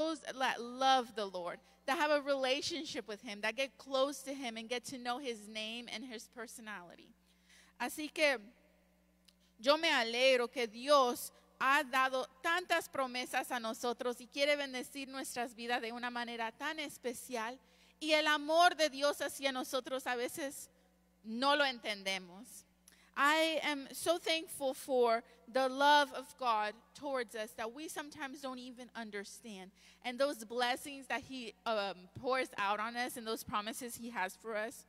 those that love the Lord, that have a relationship with Him, that get close to Him and get to know His name Así que yo me alegro que Dios ha dado tantas promesas a nosotros y quiere bendecir nuestras vidas de una manera tan especial. Y el amor de Dios hacia nosotros a veces no lo entendemos. I am so thankful for the love of God towards us that we sometimes don't even understand. And those blessings that He um, pours out on us and those promises He has for us.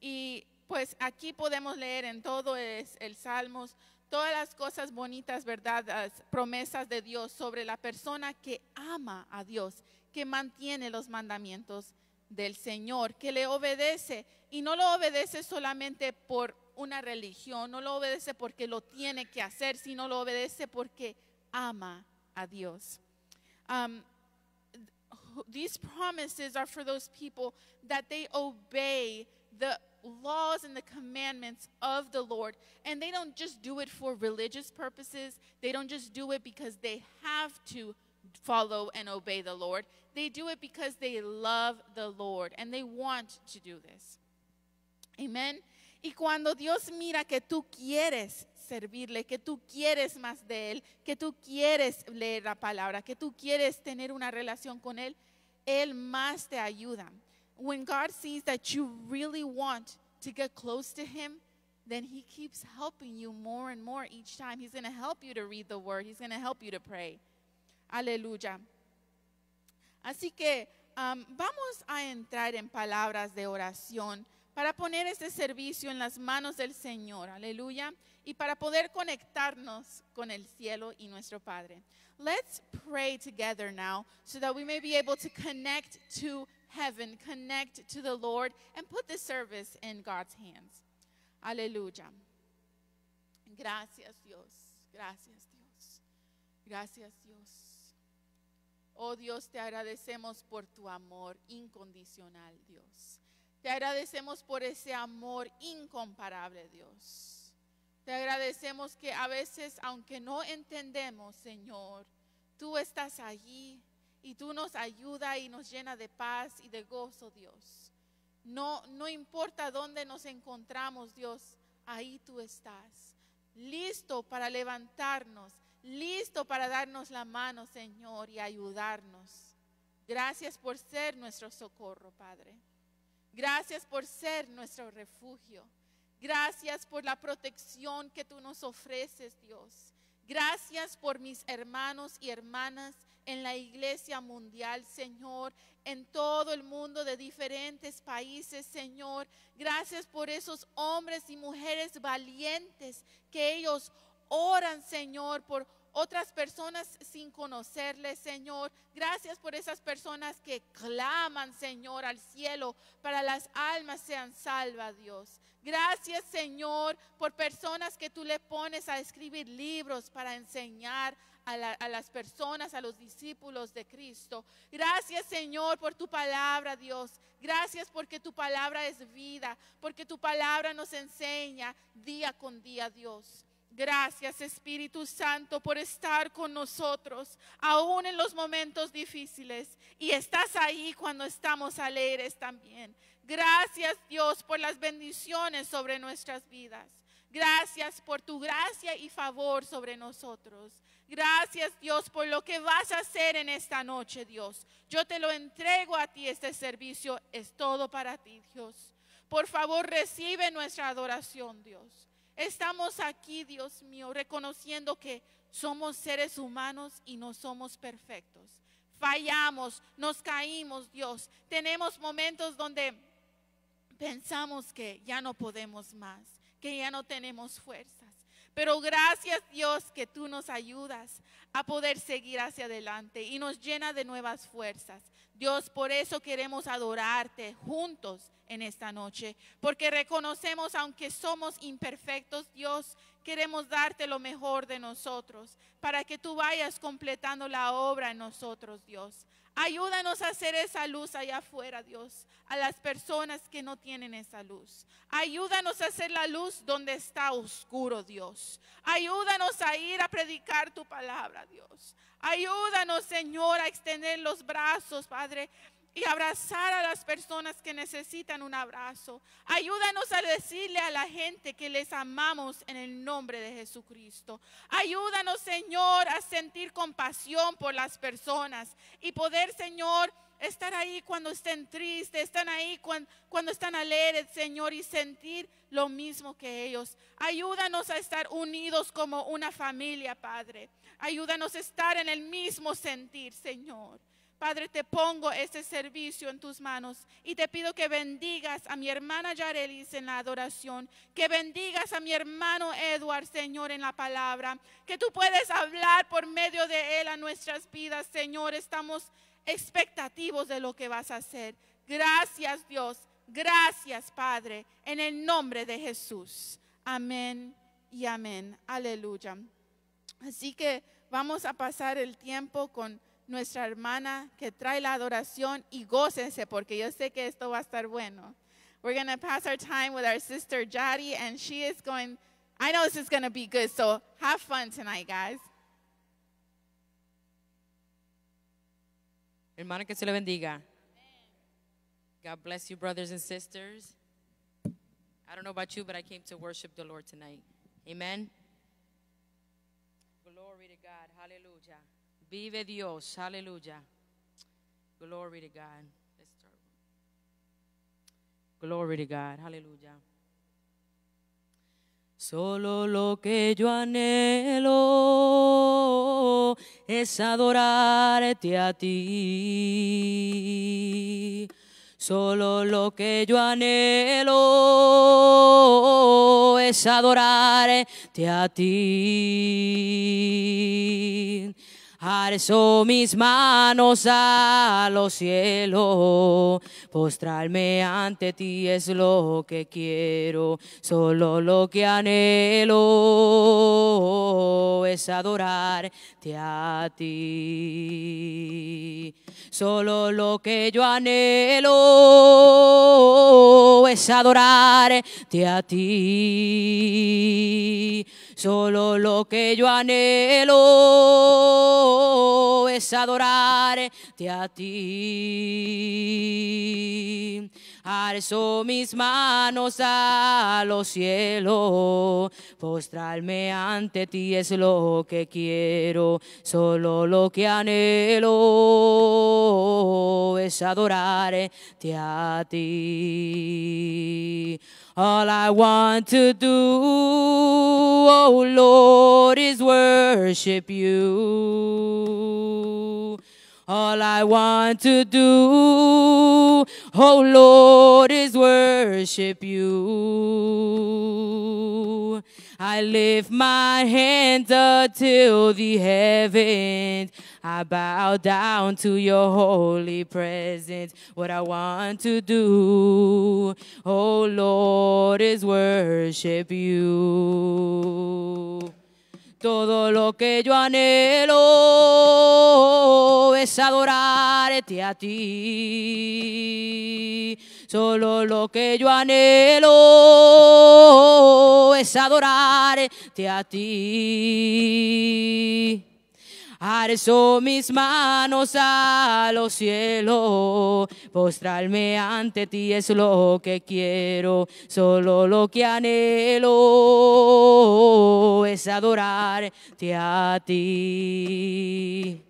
Y pues aquí podemos leer en todo es el Salmos todas las cosas bonitas, ¿verdad? promesas de Dios sobre la persona que ama a Dios, que mantiene los mandamientos del Señor, que le obedece y no lo obedece solamente por una religión, no lo obedece porque lo tiene que hacer, sino lo obedece porque ama a Dios. Um, these promises are for those people that they obey the laws and the commandments of the Lord. And they don't just do it for religious purposes, they don't just do it because they have to follow and obey the Lord. They do it because they love the Lord and they want to do this. Amen. Y cuando Dios mira que tú quieres servirle, que tú quieres más de Él, que tú quieres leer la palabra, que tú quieres tener una relación con Él, Él más te ayuda. When God sees that you really want to get close to Him, then He keeps helping you more and more each time. He's going to help you to read the Word, He's going to help you to pray. Aleluya. Así que um, vamos a entrar en palabras de oración para poner este servicio en las manos del Señor, aleluya, y para poder conectarnos con el cielo y nuestro Padre. Let's pray together now so that we may be able to connect to heaven, connect to the Lord, and put this service in God's hands. Aleluya. Gracias Dios, gracias Dios, gracias Dios. Oh Dios, te agradecemos por tu amor incondicional, Dios. Te agradecemos por ese amor incomparable, Dios. Te agradecemos que a veces, aunque no entendemos, Señor, tú estás allí y tú nos ayuda y nos llena de paz y de gozo, Dios. No, no importa dónde nos encontramos, Dios, ahí tú estás. Listo para levantarnos, listo para darnos la mano, Señor, y ayudarnos. Gracias por ser nuestro socorro, Padre. Gracias por ser nuestro refugio. Gracias por la protección que tú nos ofreces, Dios. Gracias por mis hermanos y hermanas en la iglesia mundial, Señor, en todo el mundo de diferentes países, Señor. Gracias por esos hombres y mujeres valientes que ellos oran, Señor, por otras personas sin conocerle, Señor. Gracias por esas personas que claman, Señor, al cielo para las almas sean salvas, Dios. Gracias, Señor, por personas que tú le pones a escribir libros para enseñar a, a, las personas, a los discípulos de Cristo. Gracias Señor por tu palabra, Dios. Gracias porque tu palabra es vida, porque tu palabra nos enseña día con día, Dios. Gracias Espíritu Santo por estar con nosotros, aún en los momentos difíciles. Y estás ahí cuando estamos alegres también. Gracias Dios por las bendiciones sobre nuestras vidas. Gracias por tu gracia y favor sobre nosotros. Gracias Dios por lo que vas a hacer en esta noche, Dios. Yo te lo entrego a ti, este servicio es todo para ti, Dios. Por favor, recibe nuestra adoración, Dios. Estamos aquí, Dios mío, reconociendo que somos seres humanos y no somos perfectos. Fallamos, nos caímos, Dios. Tenemos momentos donde pensamos que ya no podemos más, que ya no tenemos fuerzas. Pero gracias Dios que tú nos ayudas a poder seguir hacia adelante y nos llena de nuevas fuerzas. Dios, por eso queremos adorarte juntos en esta noche, porque reconocemos, aunque somos imperfectos, Dios, queremos darte lo mejor de nosotros, para que tú vayas completando la obra en nosotros, Dios. Ayúdanos a hacer esa luz allá afuera, Dios, a las personas que no tienen esa luz. Ayúdanos a hacer la luz donde está oscuro, Dios. Ayúdanos a ir a predicar tu palabra, Dios. Ayúdanos, Señor, a extender los brazos, Padre y abrazar a las personas que necesitan un abrazo. Ayúdanos a decirle a la gente que les amamos en el nombre de Jesucristo. Ayúdanos, Señor, a sentir compasión por las personas y poder, Señor, estar ahí cuando estén tristes, están ahí cuando, cuando están alegres, Señor, y sentir lo mismo que ellos. Ayúdanos a estar unidos como una familia, Padre. Ayúdanos a estar en el mismo sentir, Señor. Padre, te pongo este servicio en tus manos y te pido que bendigas a mi hermana Yarelis en la adoración, que bendigas a mi hermano Edward, Señor, en la palabra, que tú puedes hablar por medio de él a nuestras vidas, Señor. Estamos expectativos de lo que vas a hacer. Gracias, Dios. Gracias, Padre, en el nombre de Jesús. Amén y amén. Aleluya. Así que vamos a pasar el tiempo con nuestra hermana que trae la adoración y gócense porque yo sé que esto va a estar bueno. We're going to pass our time with our sister Jari and she is going, I know this is going to be good, so have fun tonight, guys. Hermana, que se le bendiga. God bless you, brothers and sisters. I don't know about you, but I came to worship the Lord tonight. Amen. Vive Dios, aleluya. Glory to God. Let's start. Glory to God, aleluya. Solo lo que yo anhelo es adorarte a ti. Solo lo que yo anhelo es adorarte a ti Arzo mis manos a los cielos, postrarme ante ti es lo que quiero, solo lo que anhelo es adorarte a ti. Solo lo que yo anhelo es adorarte a ti. Solo lo que yo anhelo es adorarte a ti. Alzo mis manos a los cielos, postrarme ante ti es lo que quiero, solo lo que anhelo es adorarte a ti. All I want to do, oh Lord, is worship you. All I want to do, oh Lord, is worship you. I lift my hands until the heavens. I bow down to your holy presence. What I want to do, oh Lord, is worship you. Todo lo que yo anhelo es adorarte a ti. Solo lo que yo anhelo es adorarte a ti. Arzo mis manos a los cielos, postrarme ante ti es lo que quiero, solo lo que anhelo es adorarte a ti.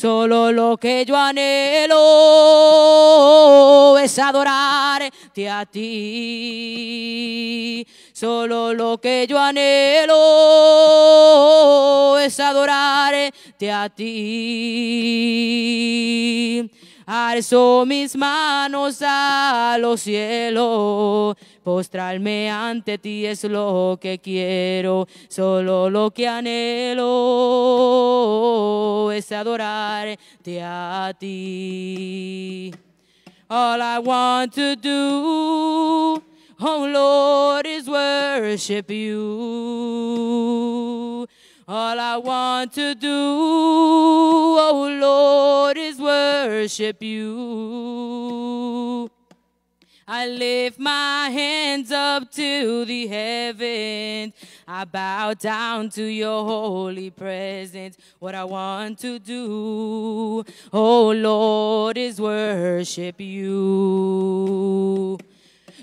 Solo lo que yo anhelo es adorarte a ti. Solo lo que yo anhelo es adorarte a ti. Alzo mis manos a los cielos, postrarme ante ti es lo que quiero, solo lo que anhelo es adorarte a ti. All I want to do, oh Lord, is worship you. All I want to do, oh Lord, is worship you. I lift my hands up to the heavens. I bow down to your holy presence. What I want to do, oh Lord, is worship you.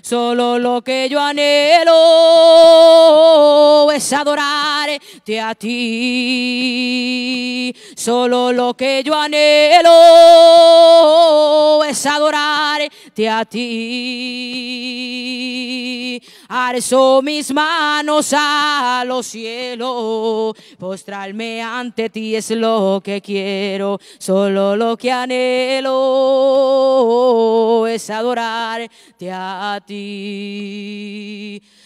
Solo lo que yo anhelo es adorarte a ti. Solo lo que yo anhelo es adorarte a ti. Alzo mis manos a los cielos, postrarme ante ti es lo que quiero, solo lo que anhelo es adorarte a ti.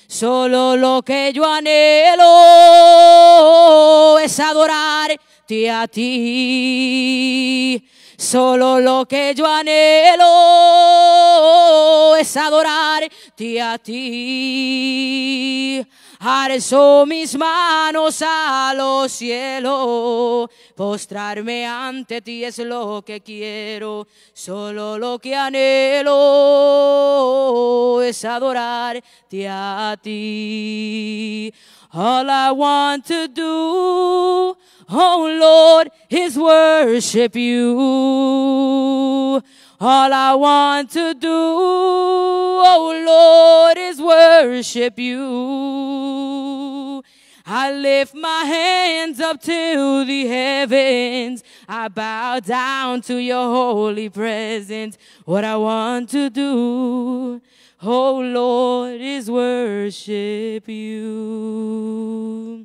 Solo lo que yo anhelo es adorarte a ti. Solo lo que yo anhelo es adorarte a ti. Alzo mis manos a los cielos, postrarme ante ti es lo que quiero, solo lo que anhelo es adorarte a ti. All I want to do, oh Lord, is worship you. All I want to do, oh Lord, is worship you. I lift my hands up to the heavens. I bow down to your holy presence. What I want to do, oh Lord, is worship you.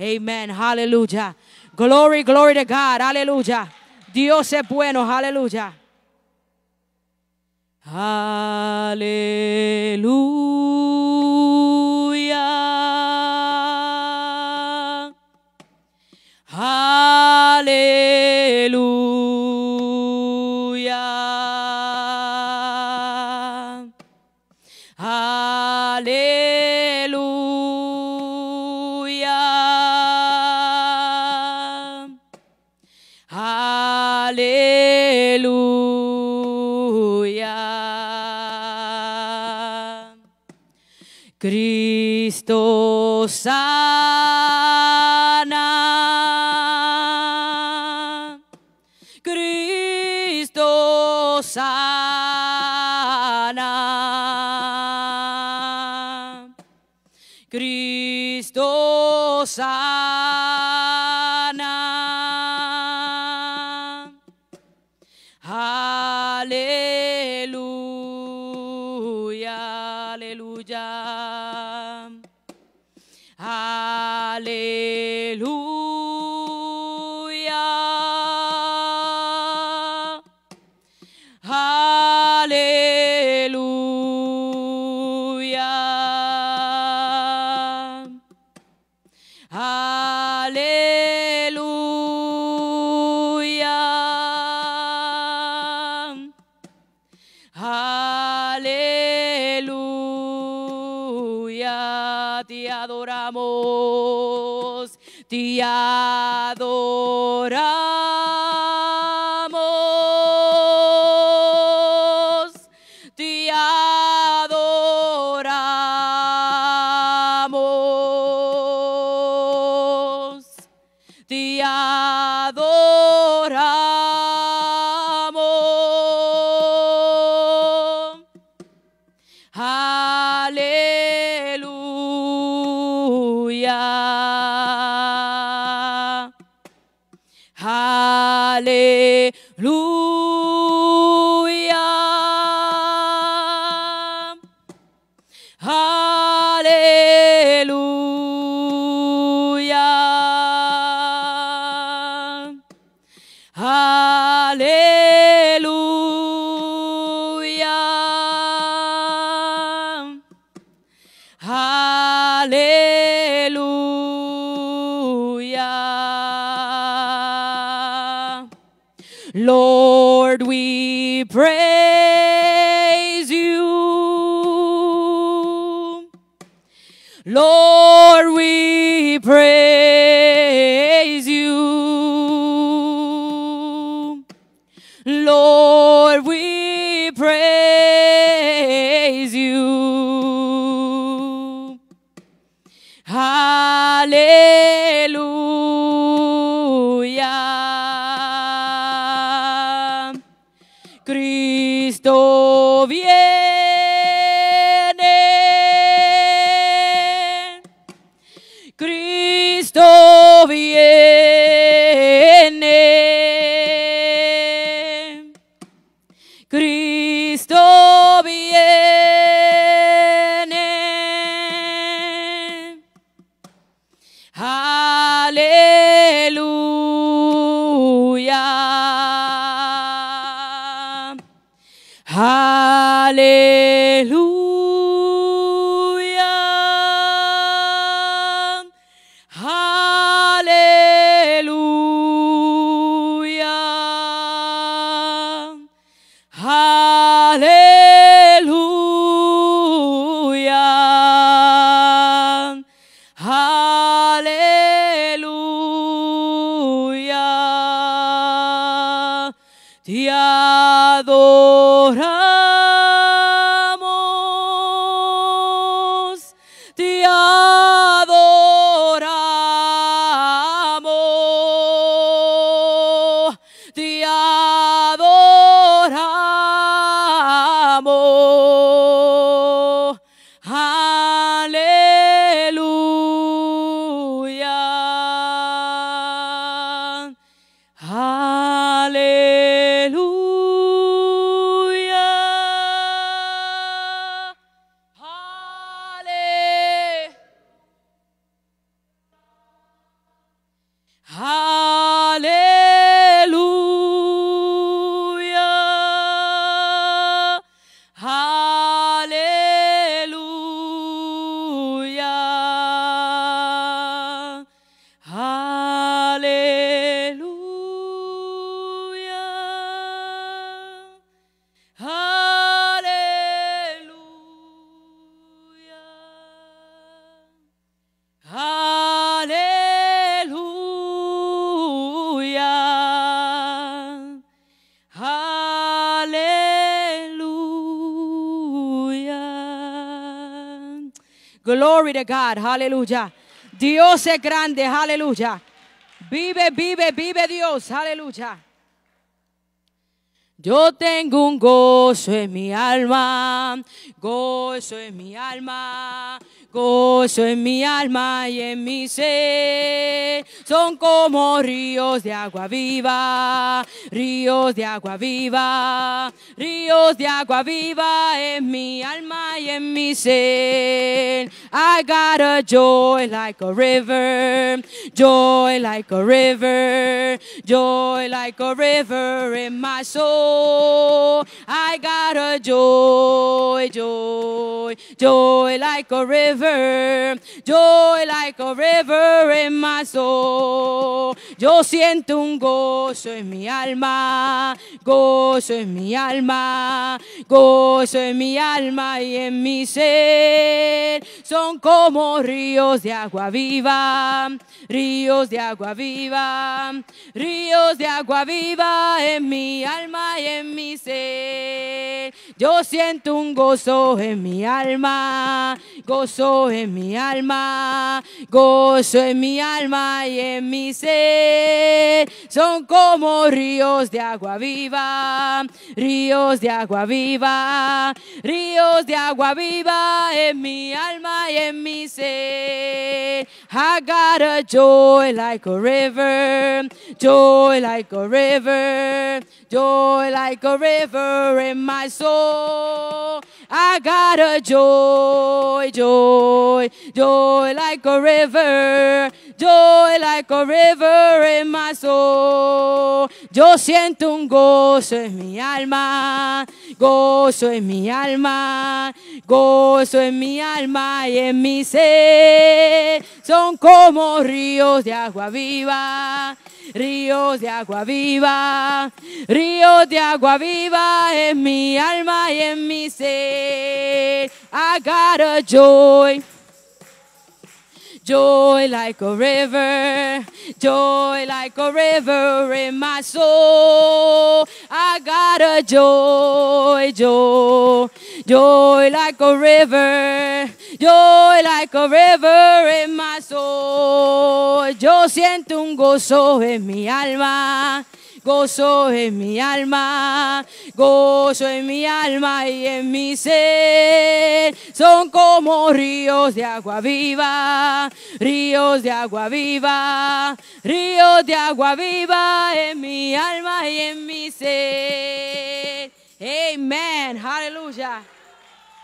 Amen. Hallelujah. Glory, glory to God. Hallelujah. Dios es bueno. Hallelujah. Aleluya. sana Cristo sana, Cristo sana. te adoramos, te adoramos. te adoramos. Aleluya. Dios es grande. Aleluya. Vive, vive, vive Dios. Aleluya. Yo tengo un gozo en mi alma, gozo en mi alma gozo en mi alma y en mi ser. Son como ríos de agua viva, ríos de agua viva, ríos de agua viva en mi alma y en mi ser. I got a joy like a river, joy like a river, joy like a river in my soul. I got a joy, joy, joy like a river. Yo joy like a river in my soul. Yo siento un gozo en mi alma, gozo en mi alma, gozo en mi alma y en mi ser. Son como ríos de agua viva, ríos de agua viva, ríos de agua viva en mi alma y en mi ser. Yo siento un gozo en mi alma, gozo en mi alma, gozo en mi alma y en mi ser. Son como ríos de agua viva, ríos de agua viva, ríos de agua viva en mi alma y en mi ser. I got a joy like a river, joy like a river, joy like a river in my soul. I got a joy, joy. joy, joy like a river joy like a river in my soul. Yo siento un gozo en mi alma, gozo en mi alma, gozo en mi alma y en mi ser. Son como ríos de agua viva ríos de agua viva, ríos de agua viva en mi alma y en mi ser. I got a joy. Joy like a river, joy like a river in my soul. I got a joy, joy, joy like a river, joy like a river in my soul. Yo siento un gozo en mi alma. gozo en mi alma, gozo en mi alma y en mi ser. Son como ríos de agua viva, ríos de agua viva, ríos de agua viva en mi alma y en mi ser. Amen. aleluya,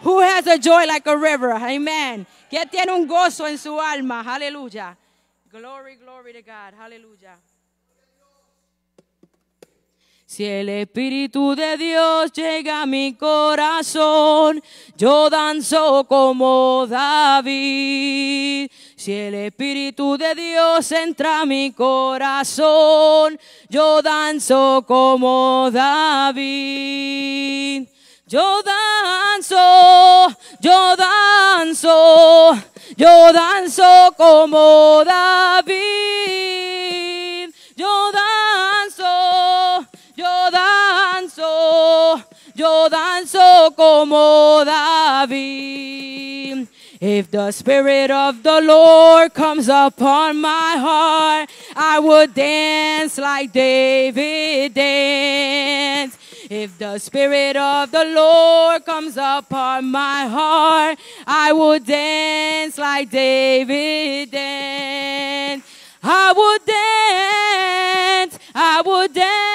Who has a joy like a river? Amen. Que tiene un gozo en su alma. aleluya, Glory, glory to God. Hallelujah. Si el Espíritu de Dios llega a mi corazón, yo danzo como David. Si el Espíritu de Dios entra a mi corazón, yo danzo como David. Yo danzo, yo danzo, yo danzo como David. Yo danzo. Yo danzo, yo danzo como David. If the Spirit of the Lord comes upon my heart, I would dance like David danced. If the Spirit of the Lord comes upon my heart, I would dance like David danced. I would dance, I would dance.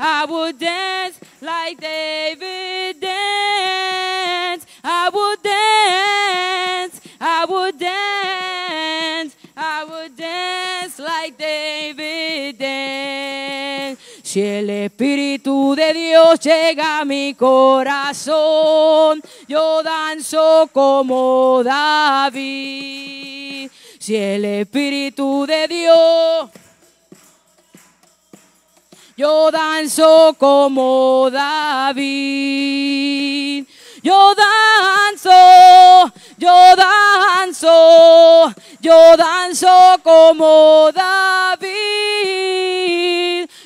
I would dance like David danced. I would dance. I would dance. I would dance like David danced. Si el Espíritu de Dios llega a mi corazón, yo danzo como David. Si el Espíritu de Dios... Yo danzo como David. Yo danzo, yo danzo, yo danzo como David.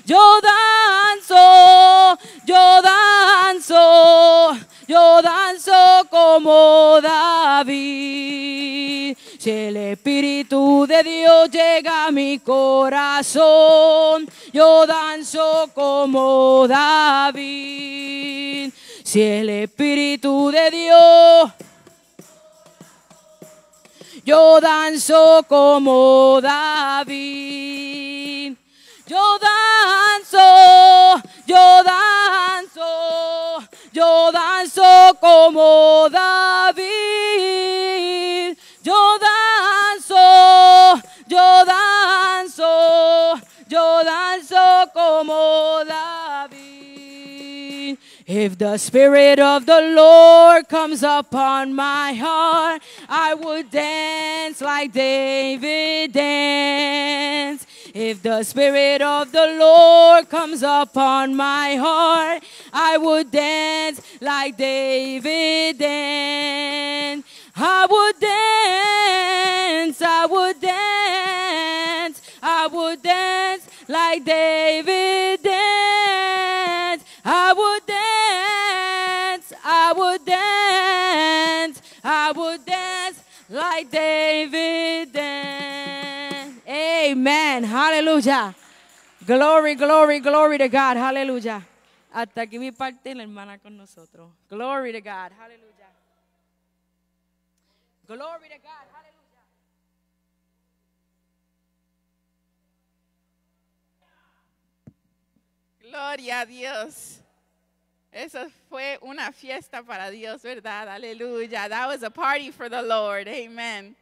Yo danzo, yo danzo, yo danzo como David. Si el Espíritu de Dios llega a mi corazón, yo danzo como David. Si el Espíritu de Dios... Yo danzo como David. Yo danzo, yo danzo, yo danzo como David. Yo danzo, yo danzo, yo danzo como David. If the Spirit of the Lord comes upon my heart, I would dance like David danced. If the Spirit of the Lord comes upon my heart, I would dance like David danced. I would dance, I would dance, I would dance like David danced. I would dance, I would dance, I would dance like David danced. Amen. Hallelujah. Glory, glory, glory to God. Hallelujah. Hasta aquí mi parte, la hermana con nosotros. Glory to God. Hallelujah. Gloria a Dios. Eso fue una fiesta para Dios, ¿verdad? Aleluya. That was a party for the Lord. Amen.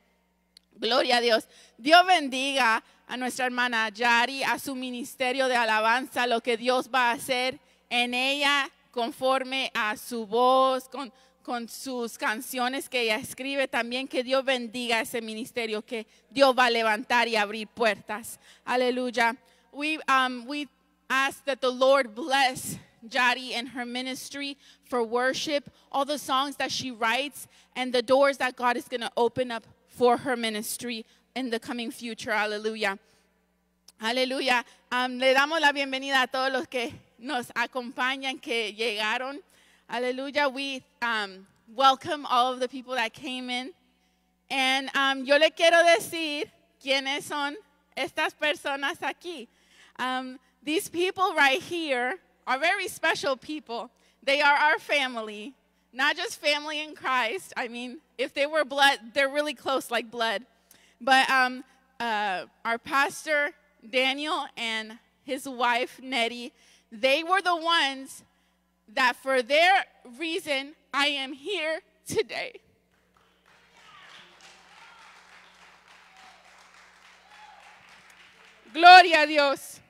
Gloria a Dios. Dios bendiga a nuestra hermana Yari, a su ministerio de alabanza, lo que Dios va a hacer en ella conforme a su voz, con con sus canciones que ella escribe, también que Dios bendiga ese ministerio, que Dios va a levantar y abrir puertas. Aleluya. We, um, we ask that the Lord bless Jari and her ministry for worship, all the songs that she writes, and the doors that God is going to open up for her ministry in the coming future. Aleluya. Aleluya. Um, le damos la bienvenida a todos los que nos acompañan, que llegaron. Hallelujah. We um, welcome all of the people that came in. And um, yo le quiero decir quiénes son estas personas aquí. Um, these people right here are very special people. They are our family, not just family in Christ. I mean, if they were blood, they're really close like blood. But um, uh, our pastor, Daniel, and his wife, Nettie, they were the ones that for their reason I am here today. Gloria a Dios.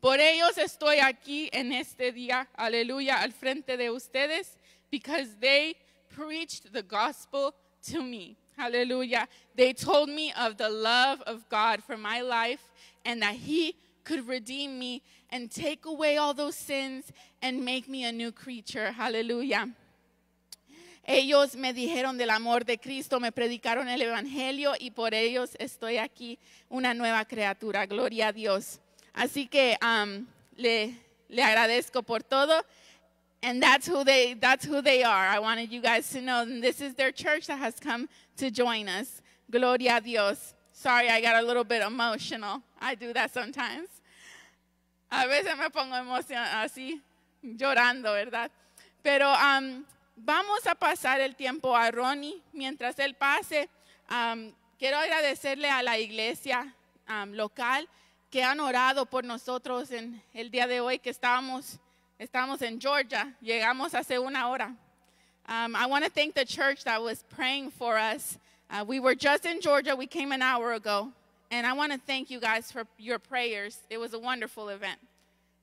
Por ellos estoy aquí en este día, aleluya, al frente de ustedes, because they preached the gospel to me. Hallelujah. They told me of the love of God for my life and that He could redeem me and take away all those sins and make me a new creature. Hallelujah. Ellos me dijeron del amor de Cristo, me predicaron el Evangelio y por ellos estoy aquí, una nueva criatura. Gloria a Dios. Así que um, le, le agradezco por todo. And that's who they that's who they are. I wanted you guys to know and this is their church that has come to join us. Gloria a Dios. Sorry, I got a little bit emotional. I do that sometimes. A veces me pongo emoción así, llorando, ¿verdad? Pero vamos a pasar el tiempo a Ronnie. Mientras él pase, quiero agradecerle a la iglesia local que han orado por nosotros en el día de hoy que estábamos, en Georgia. Llegamos hace una hora. Um, I want to thank the church that was praying for us. Uh, we were just in Georgia. We came an hour ago. And I want to thank you guys for your prayers. It was a wonderful event.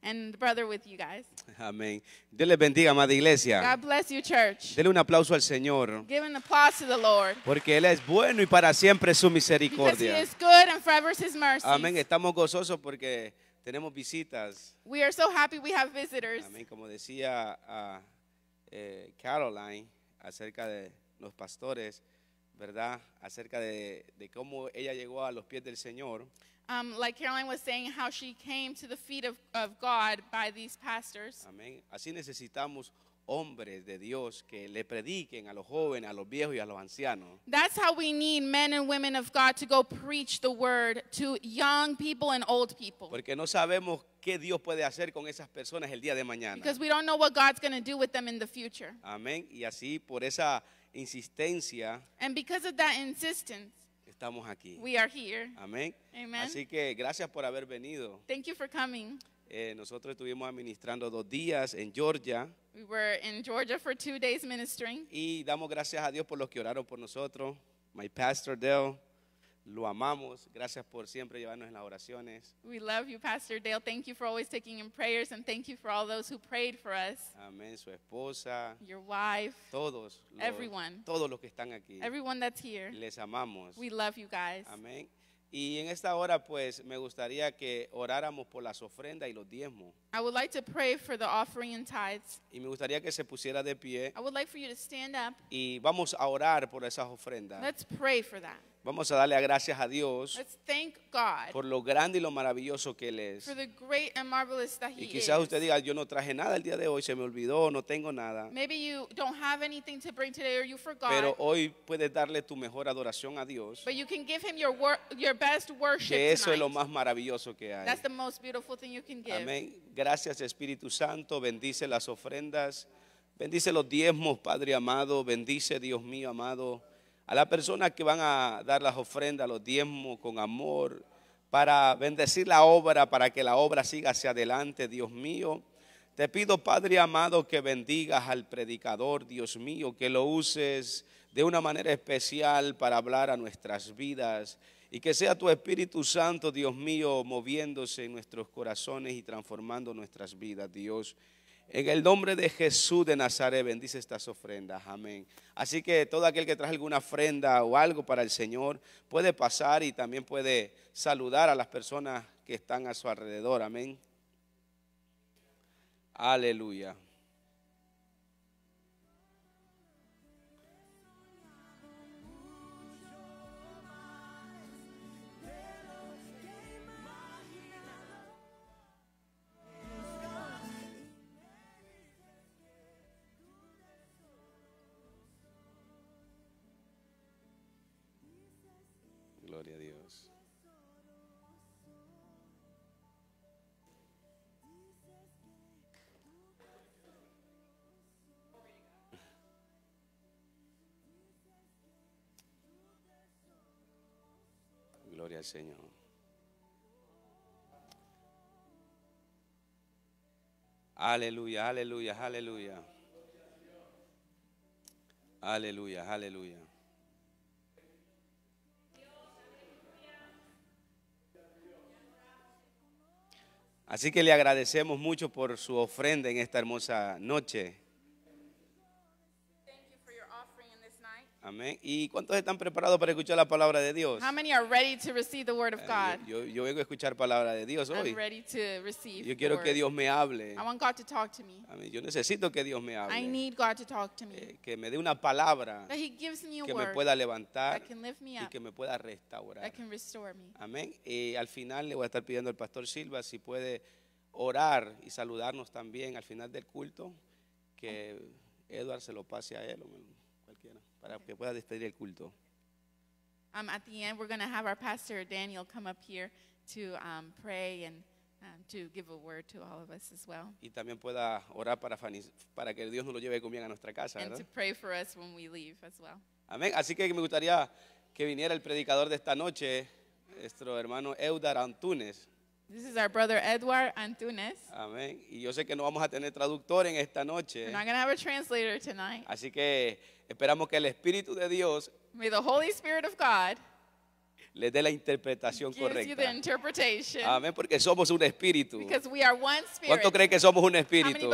And brother with you guys. Amén. Dios les bendiga, amada iglesia. God bless you, church. Dele un aplauso al Señor. Give an applause to the Lord. Porque Él es bueno y para siempre es su misericordia. Because he is good and forever is his mercy. Amén. Estamos gozosos porque tenemos visitas. We are so happy we have visitors. Amén. Como decía uh, eh, Caroline acerca de los pastores. ¿verdad? Acerca de, de cómo ella llegó a los pies del Señor. Um, like Caroline was saying, how she came to the feet of, of God by these pastors. Amén. Así necesitamos hombres de Dios que le prediquen a los jóvenes, a los viejos y a los ancianos. That's how we need men and women of God to go preach the word to young people and old people. Porque no sabemos qué Dios puede hacer con esas personas el día de mañana. Because we don't know what God's going to do with them in the future. Amén. Y así por esa insistencia, estamos aquí. Amén. Así que gracias por haber venido. Eh, nosotros estuvimos administrando dos días en Georgia y damos gracias a Dios por los que oraron por nosotros. My pastor Dale, lo amamos. Gracias por siempre llevarnos en las oraciones. We love you, Pastor Dale. Thank you for always taking in prayers and thank you for all those who prayed for us. Amén. Su esposa. Your wife. Todos. everyone. Todos los que están aquí. Everyone that's here. Les amamos. We love you guys. Amén. Y en esta hora, pues, me gustaría que oráramos por las ofrendas y los diezmos. I would like to pray for the offering and tithes. Y me gustaría que se pusiera de pie. I would like for you to stand up. Y vamos a orar por esas ofrendas. Let's pray for that. Vamos a darle a gracias a Dios Let's thank God por lo grande y lo maravilloso que Él es. For the great and marvelous that he y quizás usted diga, yo no traje nada el día de hoy, se me olvidó, no tengo nada. Maybe you don't have anything to bring today or you forgot. Pero hoy puedes darle tu mejor adoración a Dios. But you can give him your, your best worship que eso tonight. es lo más maravilloso que hay. That's the most beautiful thing you can give. Amén. Gracias Espíritu Santo, bendice las ofrendas, bendice los diezmos, Padre amado, bendice Dios mío amado, a las personas que van a dar las ofrendas, los diezmos con amor, para bendecir la obra, para que la obra siga hacia adelante, Dios mío. Te pido, Padre amado, que bendigas al predicador, Dios mío, que lo uses de una manera especial para hablar a nuestras vidas. Y que sea tu Espíritu Santo, Dios mío, moviéndose en nuestros corazones y transformando nuestras vidas, Dios. En el nombre de Jesús de Nazaret, bendice estas ofrendas. Amén. Así que todo aquel que trae alguna ofrenda o algo para el Señor puede pasar y también puede saludar a las personas que están a su alrededor. Amén. Aleluya. al Señor. Aleluya, aleluya, aleluya. Aleluya, aleluya. Así que le agradecemos mucho por su ofrenda en esta hermosa noche. Amén. ¿Y cuántos están preparados para escuchar la palabra de Dios? Yo, vengo a escuchar palabra de Dios hoy. yo quiero que Dios me hable. Yo necesito que Dios me hable. Eh, que me dé una palabra que me pueda levantar y que me pueda restaurar. Amén. Y eh, al final le voy a estar pidiendo al pastor Silva si puede orar y saludarnos también al final del culto que Edward se lo pase a él para que pueda despedir el culto. Um, at the end, we're going to have our pastor Daniel come up here to um, pray and um, to give a word to all of us as well. Y también pueda orar para, para que Dios nos lo lleve con bien a nuestra casa, And ¿verdad? to pray for us when we leave as well. Amén. Así que me gustaría que viniera el predicador de esta noche, nuestro hermano Eudar Antunes. This is our brother Edward Antunes. Amén. Y yo sé que no vamos a tener traductor en esta noche. We're not going to have a translator tonight. Así que Esperamos que el Espíritu de Dios May the Holy Spirit of God le dé la interpretación correcta. Amén, porque somos un espíritu. ¿Cuánto creen que somos un espíritu?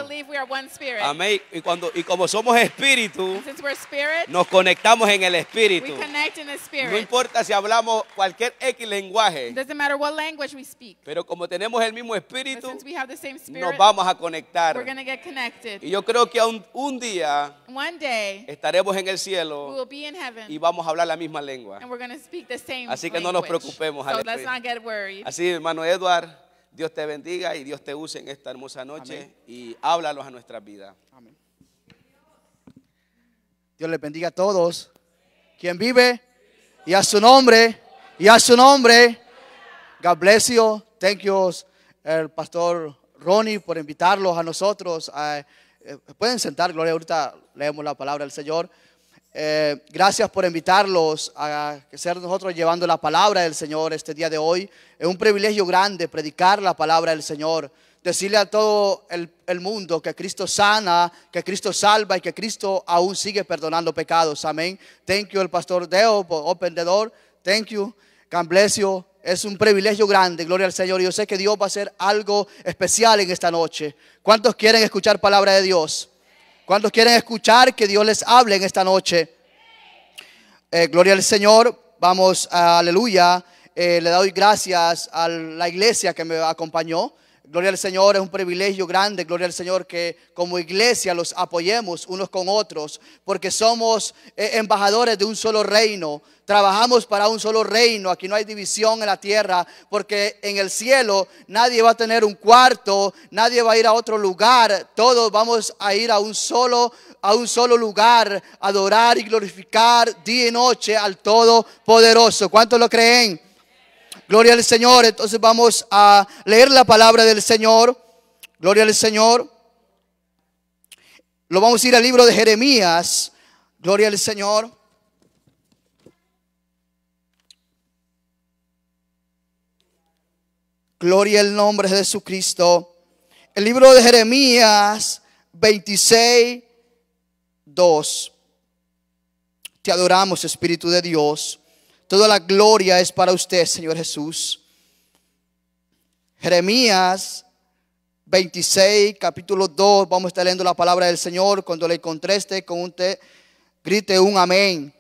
Amén. Y, cuando, y como somos espíritu, nos conectamos en el espíritu. No importa si hablamos cualquier X lenguaje. Pero como tenemos el mismo espíritu, nos vamos a conectar. Y yo creo que un, día estaremos en el cielo y vamos a hablar la misma lengua. Así que no nos preocupemos. Así, hermano Edward, Dios te bendiga y Dios te use en esta hermosa noche y háblalos a nuestra vida Amén. Dios les bendiga a todos. Quien vive y a su nombre y a su nombre. God bless you. Thank you, el pastor Ronnie, por invitarlos a nosotros. Ah, eh, pueden sentar, Gloria. Ahorita leemos la palabra del Señor. Eh, gracias por invitarlos a ser nosotros llevando la palabra del Señor este día de hoy. Es un privilegio grande predicar la palabra del Señor, decirle a todo el, mundo que Cristo sana, que Cristo salva y que Cristo aún sigue perdonando pecados. Amén. Thank you, el pastor Deo, por Open Thank you. Camblesio, Es un privilegio grande, gloria al Señor. Yo sé que Dios va a hacer algo especial en esta noche. ¿Cuántos quieren escuchar palabra de Dios? ¿Cuántos quieren escuchar que Dios les hable en esta noche? Eh, gloria al Señor. Vamos, aleluya. Eh, le doy gracias a la iglesia que me acompañó. Gloria al Señor, es un privilegio grande, gloria al Señor, que como iglesia los apoyemos unos con otros, porque somos eh, embajadores de un solo reino, trabajamos para un solo reino, aquí no hay división en la tierra, porque en el cielo nadie va a tener un cuarto, nadie va a ir a otro lugar, todos vamos a ir a un solo a un solo lugar, adorar y glorificar día y noche al Todopoderoso. ¿Cuántos lo creen? Gloria al Señor. Entonces vamos a leer la palabra del Señor. Gloria al Señor. Lo vamos a ir al libro de Jeremías. Gloria al Señor. Gloria al nombre de Jesucristo. El libro de Jeremías 26, 2. Te adoramos, Espíritu de Dios. Toda la gloria es para usted, Señor Jesús. Jeremías 26, capítulo 2, vamos a estar leyendo la palabra del Señor. Cuando le conteste con un te, grite un amén.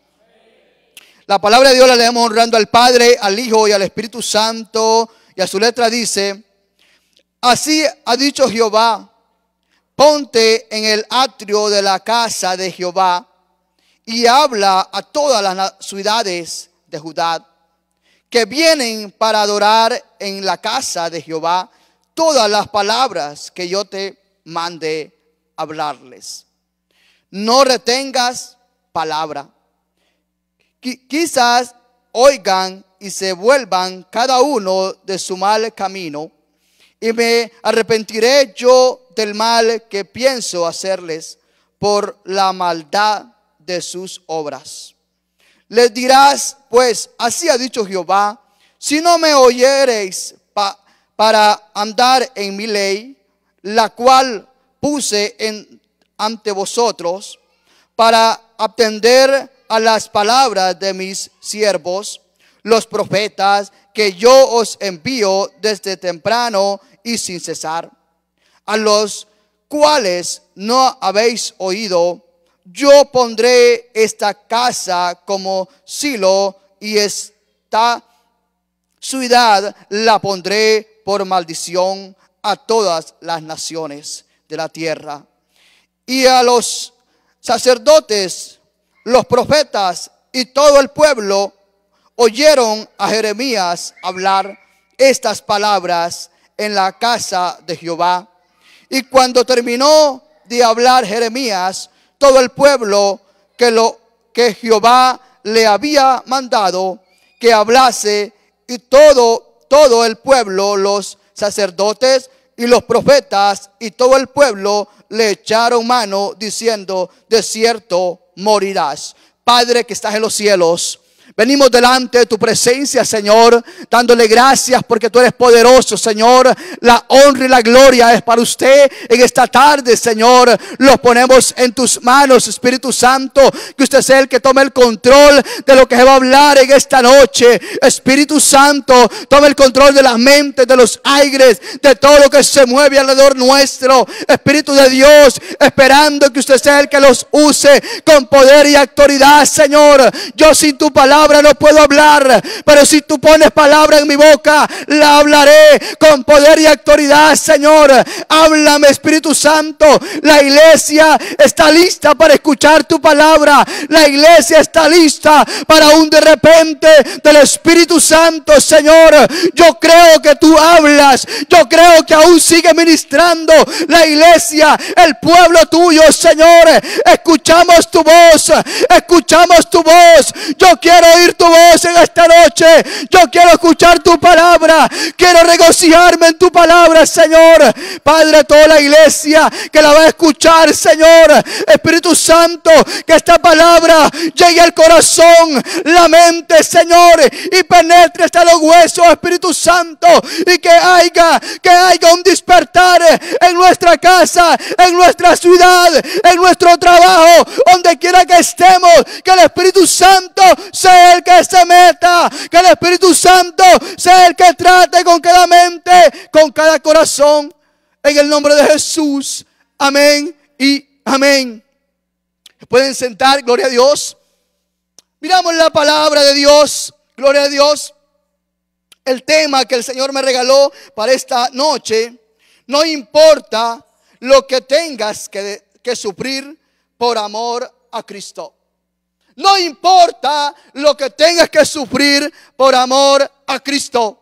La palabra de Dios la leemos honrando al Padre, al Hijo y al Espíritu Santo. Y a su letra dice, así ha dicho Jehová, ponte en el atrio de la casa de Jehová y habla a todas las ciudades de Judá, que vienen para adorar en la casa de Jehová todas las palabras que yo te mande hablarles. No retengas palabra. Quizás oigan y se vuelvan cada uno de su mal camino, y me arrepentiré yo del mal que pienso hacerles por la maldad de sus obras. Les dirás, pues, así ha dicho Jehová, si no me oyereis para andar en mi ley, la cual puse en, ante vosotros, para atender a las palabras de mis siervos, los profetas, que yo os envío desde temprano y sin cesar, a los cuales no habéis oído yo pondré esta casa como silo y esta ciudad la pondré por maldición a todas las naciones de la tierra. Y a los sacerdotes, los profetas y todo el pueblo oyeron a Jeremías hablar estas palabras en la casa de Jehová. Y cuando terminó de hablar Jeremías, todo el pueblo que lo que Jehová le había mandado que hablase y todo todo el pueblo, los sacerdotes y los profetas y todo el pueblo le echaron mano diciendo, de cierto morirás. Padre que estás en los cielos, Venimos delante de tu presencia, Señor, dándole gracias porque tú eres poderoso, Señor. La honra y la gloria es para usted en esta tarde, Señor. Los ponemos en tus manos, Espíritu Santo, que usted sea el que tome el control de lo que se va a hablar en esta noche. Espíritu Santo, tome el control de las mentes, de los aires, de todo lo que se mueve alrededor nuestro. Espíritu de Dios, esperando que usted sea el que los use con poder y autoridad, Señor. Yo sin tu palabra no puedo hablar, pero si tú pones palabra en mi boca, la hablaré con poder y autoridad, Señor. Háblame, Espíritu Santo. La iglesia está lista para escuchar tu palabra. La iglesia está lista para un de repente del Espíritu Santo, Señor. Yo creo que tú hablas. Yo creo que aún sigue ministrando la iglesia, el pueblo tuyo, Señor. Escuchamos tu voz. Escuchamos tu voz. Yo quiero oír tu voz en esta noche. Yo quiero escuchar tu palabra. Quiero regocijarme en tu palabra, Señor. Padre, toda la iglesia que la va a escuchar, Señor. Espíritu Santo, que esta palabra llegue al corazón, la mente, Señor, y penetre hasta los huesos, Espíritu Santo, y que haya, que haya un despertar en nuestra casa, en nuestra ciudad, en nuestro trabajo, donde quiera que estemos, que el Espíritu Santo sea el que se meta, que el Espíritu Santo sea el que trate con cada mente, con cada corazón. En el nombre de Jesús. Amén y amén. Pueden sentar, gloria a Dios. Miramos la palabra de Dios, gloria a Dios. El tema que el Señor me regaló para esta noche, no importa lo que tengas que sufrir por amor a Cristo. No importa lo que tengas que sufrir por amor a Cristo.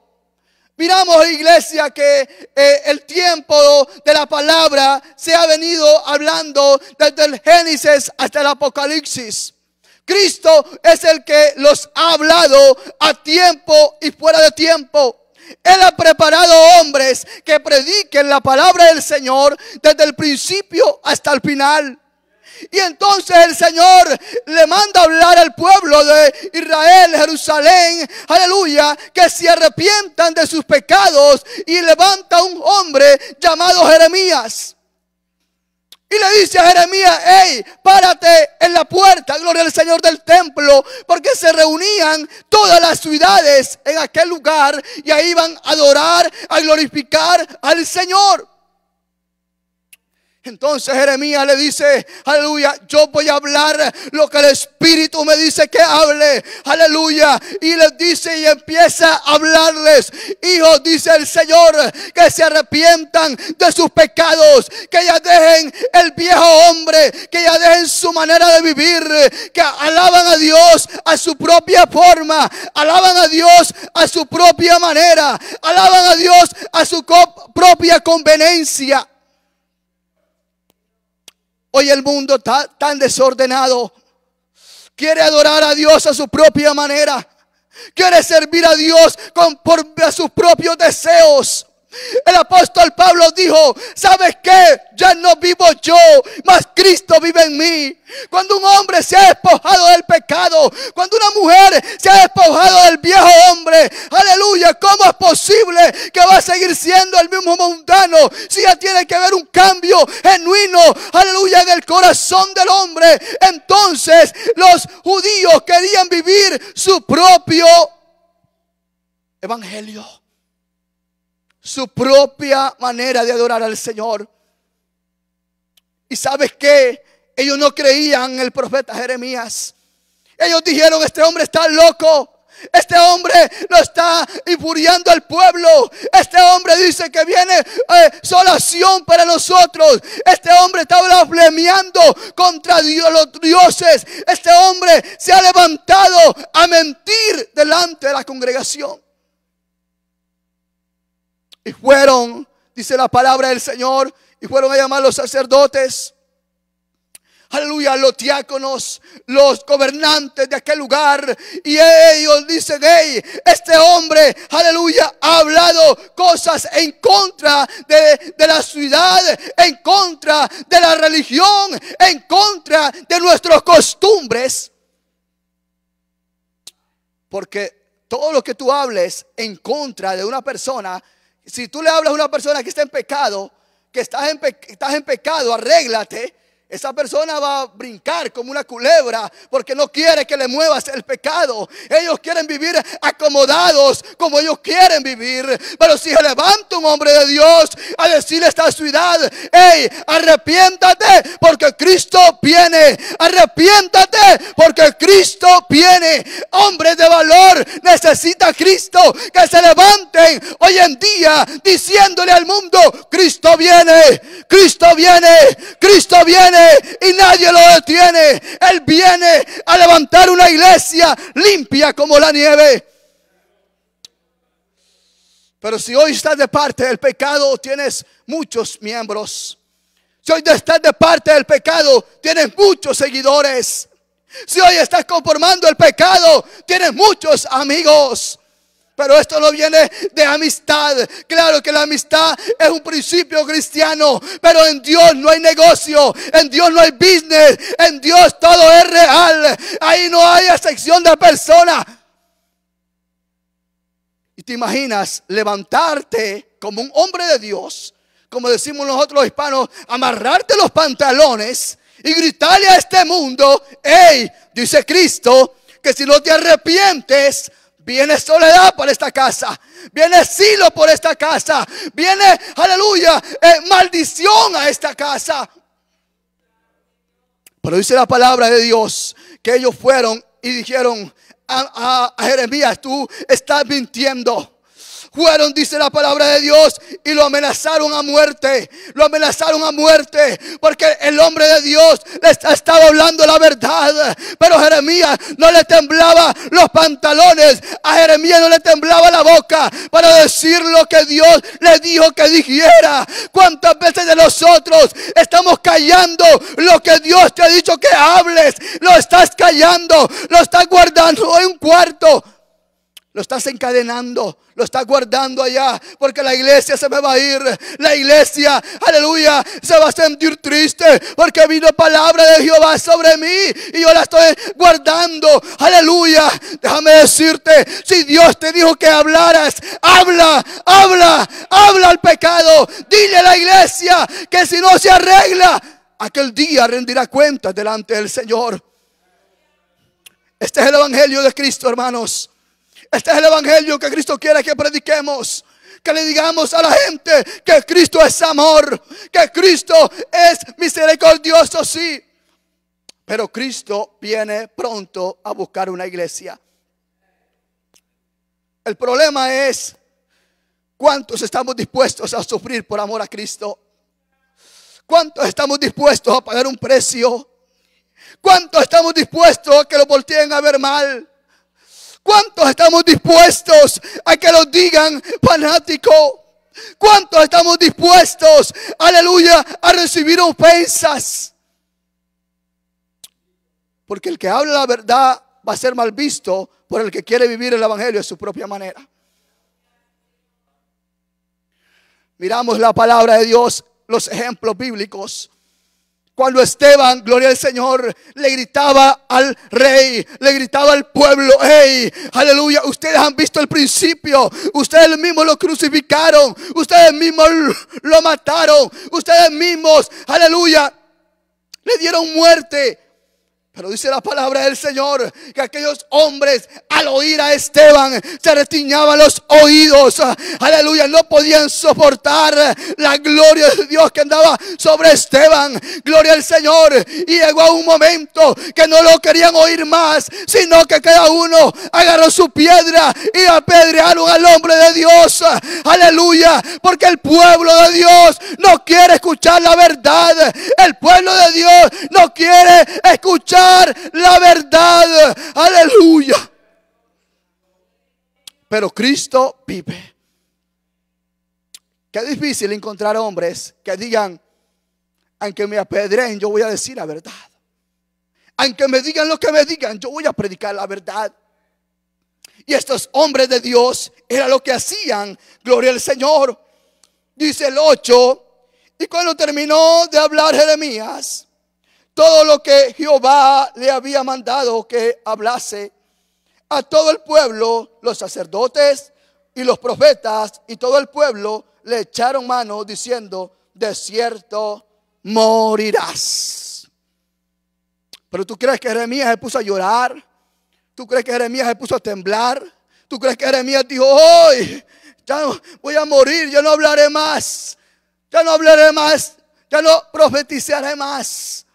Miramos, iglesia, que eh, el tiempo de la palabra se ha venido hablando desde el Génesis hasta el Apocalipsis. Cristo es el que los ha hablado a tiempo y fuera de tiempo. Él ha preparado hombres que prediquen la palabra del Señor desde el principio hasta el final. Y entonces el Señor le manda hablar al pueblo de Israel, Jerusalén, aleluya, que se arrepientan de sus pecados y levanta un hombre llamado Jeremías. Y le dice a Jeremías, hey, párate en la puerta, gloria al Señor del templo, porque se reunían todas las ciudades en aquel lugar y ahí iban a adorar, a glorificar al Señor. Entonces Jeremías le dice, aleluya, yo voy a hablar lo que el Espíritu me dice que hable, aleluya. Y les dice y empieza a hablarles, hijos, dice el Señor, que se arrepientan de sus pecados, que ya dejen el viejo hombre, que ya dejen su manera de vivir, que alaban a Dios a su propia forma, alaban a Dios a su propia manera, alaban a Dios a su propia conveniencia Hoy el mundo está tan desordenado. Quiere adorar a Dios a su propia manera. Quiere servir a Dios con, por a sus propios deseos. El apóstol Pablo dijo, ¿sabes qué? Ya no vivo yo, mas Cristo vive en mí. Cuando un hombre se ha despojado del pecado, cuando una mujer se ha despojado del viejo hombre, aleluya, ¿cómo es posible que va a seguir siendo el mismo mundano si ya tiene que haber un cambio genuino, aleluya, en el corazón del hombre? Entonces los judíos querían vivir su propio evangelio su propia manera de adorar al Señor. ¿Y sabes qué? Ellos no creían en el profeta Jeremías. Ellos dijeron, este hombre está loco. Este hombre lo está infuriando al pueblo. Este hombre dice que viene eh, solación para nosotros. Este hombre está blasfemiando contra Dios, los dioses. Este hombre se ha levantado a mentir delante de la congregación. Y fueron, dice la palabra del Señor, y fueron a llamar los sacerdotes aleluya, los diáconos, los gobernantes de aquel lugar. Y ellos dicen, hey, este hombre, aleluya, ha hablado cosas en contra de, de, la ciudad, en contra de la religión, en contra de nuestras costumbres. Porque todo lo que tú hables en contra de una persona, si tú le hablas a una persona que está en pecado, que estás en, estás en pecado, arréglate, esa persona va a brincar como una culebra porque no quiere que le muevas el pecado. Ellos quieren vivir acomodados como ellos quieren vivir. Pero si se levanta un hombre de Dios a decirle a esta ciudad, hey, arrepiéntate porque Cristo viene. Arrepiéntate porque Cristo viene. Hombre de valor necesita Cristo que se levanten hoy en día diciéndole al mundo, Cristo viene, Cristo viene, Cristo viene y nadie lo detiene. Él viene a levantar una iglesia limpia como la nieve. Pero si hoy estás de parte del pecado, tienes muchos miembros. Si hoy estás de parte del pecado, tienes muchos seguidores. Si hoy estás conformando el pecado, tienes muchos amigos. Pero esto no viene de amistad. Claro que la amistad es un principio cristiano. Pero en Dios no hay negocio. En Dios no hay business. En Dios todo es real. Ahí no hay excepción de personas. Y te imaginas levantarte como un hombre de Dios. Como decimos nosotros los hispanos, amarrarte los pantalones y gritarle a este mundo, hey, dice Cristo, que si no te arrepientes, Viene soledad por esta casa. Viene silo por esta casa. Viene, aleluya, eh, maldición a esta casa. Pero dice la palabra de Dios que ellos fueron y dijeron a, a Jeremías, tú estás mintiendo. Fueron, dice la palabra de Dios, y lo amenazaron a muerte. Lo amenazaron a muerte. Porque el hombre de Dios les estaba hablando la verdad. Pero Jeremías no le temblaba los pantalones. A Jeremías no le temblaba la boca para decir lo que Dios le dijo que dijera. ¿Cuántas veces de nosotros estamos callando lo que Dios te ha dicho que hables? Lo estás callando, lo estás guardando en un cuarto. Lo estás encadenando, lo estás guardando allá, porque la iglesia se me va a ir. La iglesia, aleluya, se va a sentir triste, porque vino palabra de Jehová sobre mí y yo la estoy guardando. Aleluya, déjame decirte, si Dios te dijo que hablaras, habla, habla, habla al pecado. Dile a la iglesia que si no se arregla, aquel día rendirá cuentas delante del Señor. Este es el Evangelio de Cristo, hermanos. Este es el Evangelio que Cristo quiere que prediquemos. Que le digamos a la gente que Cristo es amor, que Cristo es misericordioso, sí. Pero Cristo viene pronto a buscar una iglesia. El problema es cuántos estamos dispuestos a sufrir por amor a Cristo. ¿Cuántos estamos dispuestos a pagar un precio? ¿Cuántos estamos dispuestos a que lo volteen a ver mal? ¿Cuántos estamos dispuestos a que lo digan fanático? ¿Cuántos estamos dispuestos, aleluya, a recibir ofensas? Porque el que habla la verdad va a ser mal visto por el que quiere vivir el Evangelio de su propia manera. Miramos la palabra de Dios, los ejemplos bíblicos cuando Esteban, gloria al Señor, le gritaba al rey, le gritaba al pueblo, hey, aleluya, ustedes han visto el principio, ustedes mismos lo crucificaron, ustedes mismos lo mataron, ustedes mismos, aleluya, le dieron muerte dice la palabra del Señor que aquellos hombres al oír a Esteban se retiñaban los oídos. Aleluya, no podían soportar la gloria de Dios que andaba sobre Esteban. Gloria al Señor. Y llegó a un momento que no lo querían oír más, sino que cada uno agarró su piedra y apedrearon al hombre de Dios. Aleluya, porque el pueblo de Dios no quiere escuchar la verdad. El pueblo de Dios no quiere escuchar la verdad. Aleluya. Pero Cristo vive. Qué difícil encontrar hombres que digan, aunque me apedreen, yo voy a decir la verdad. Aunque me digan lo que me digan, yo voy a predicar la verdad. Y estos hombres de Dios era lo que hacían. Gloria al Señor. Dice el 8. Y cuando terminó de hablar Jeremías, todo lo que Jehová le había mandado que hablase a todo el pueblo, los sacerdotes y los profetas y todo el pueblo le echaron mano diciendo, de cierto morirás. Pero tú crees que Jeremías se puso a llorar, tú crees que Jeremías se puso a temblar, tú crees que Jeremías dijo, hoy ya voy a morir, ya no hablaré más, ya no hablaré más, ya no profetizaré más.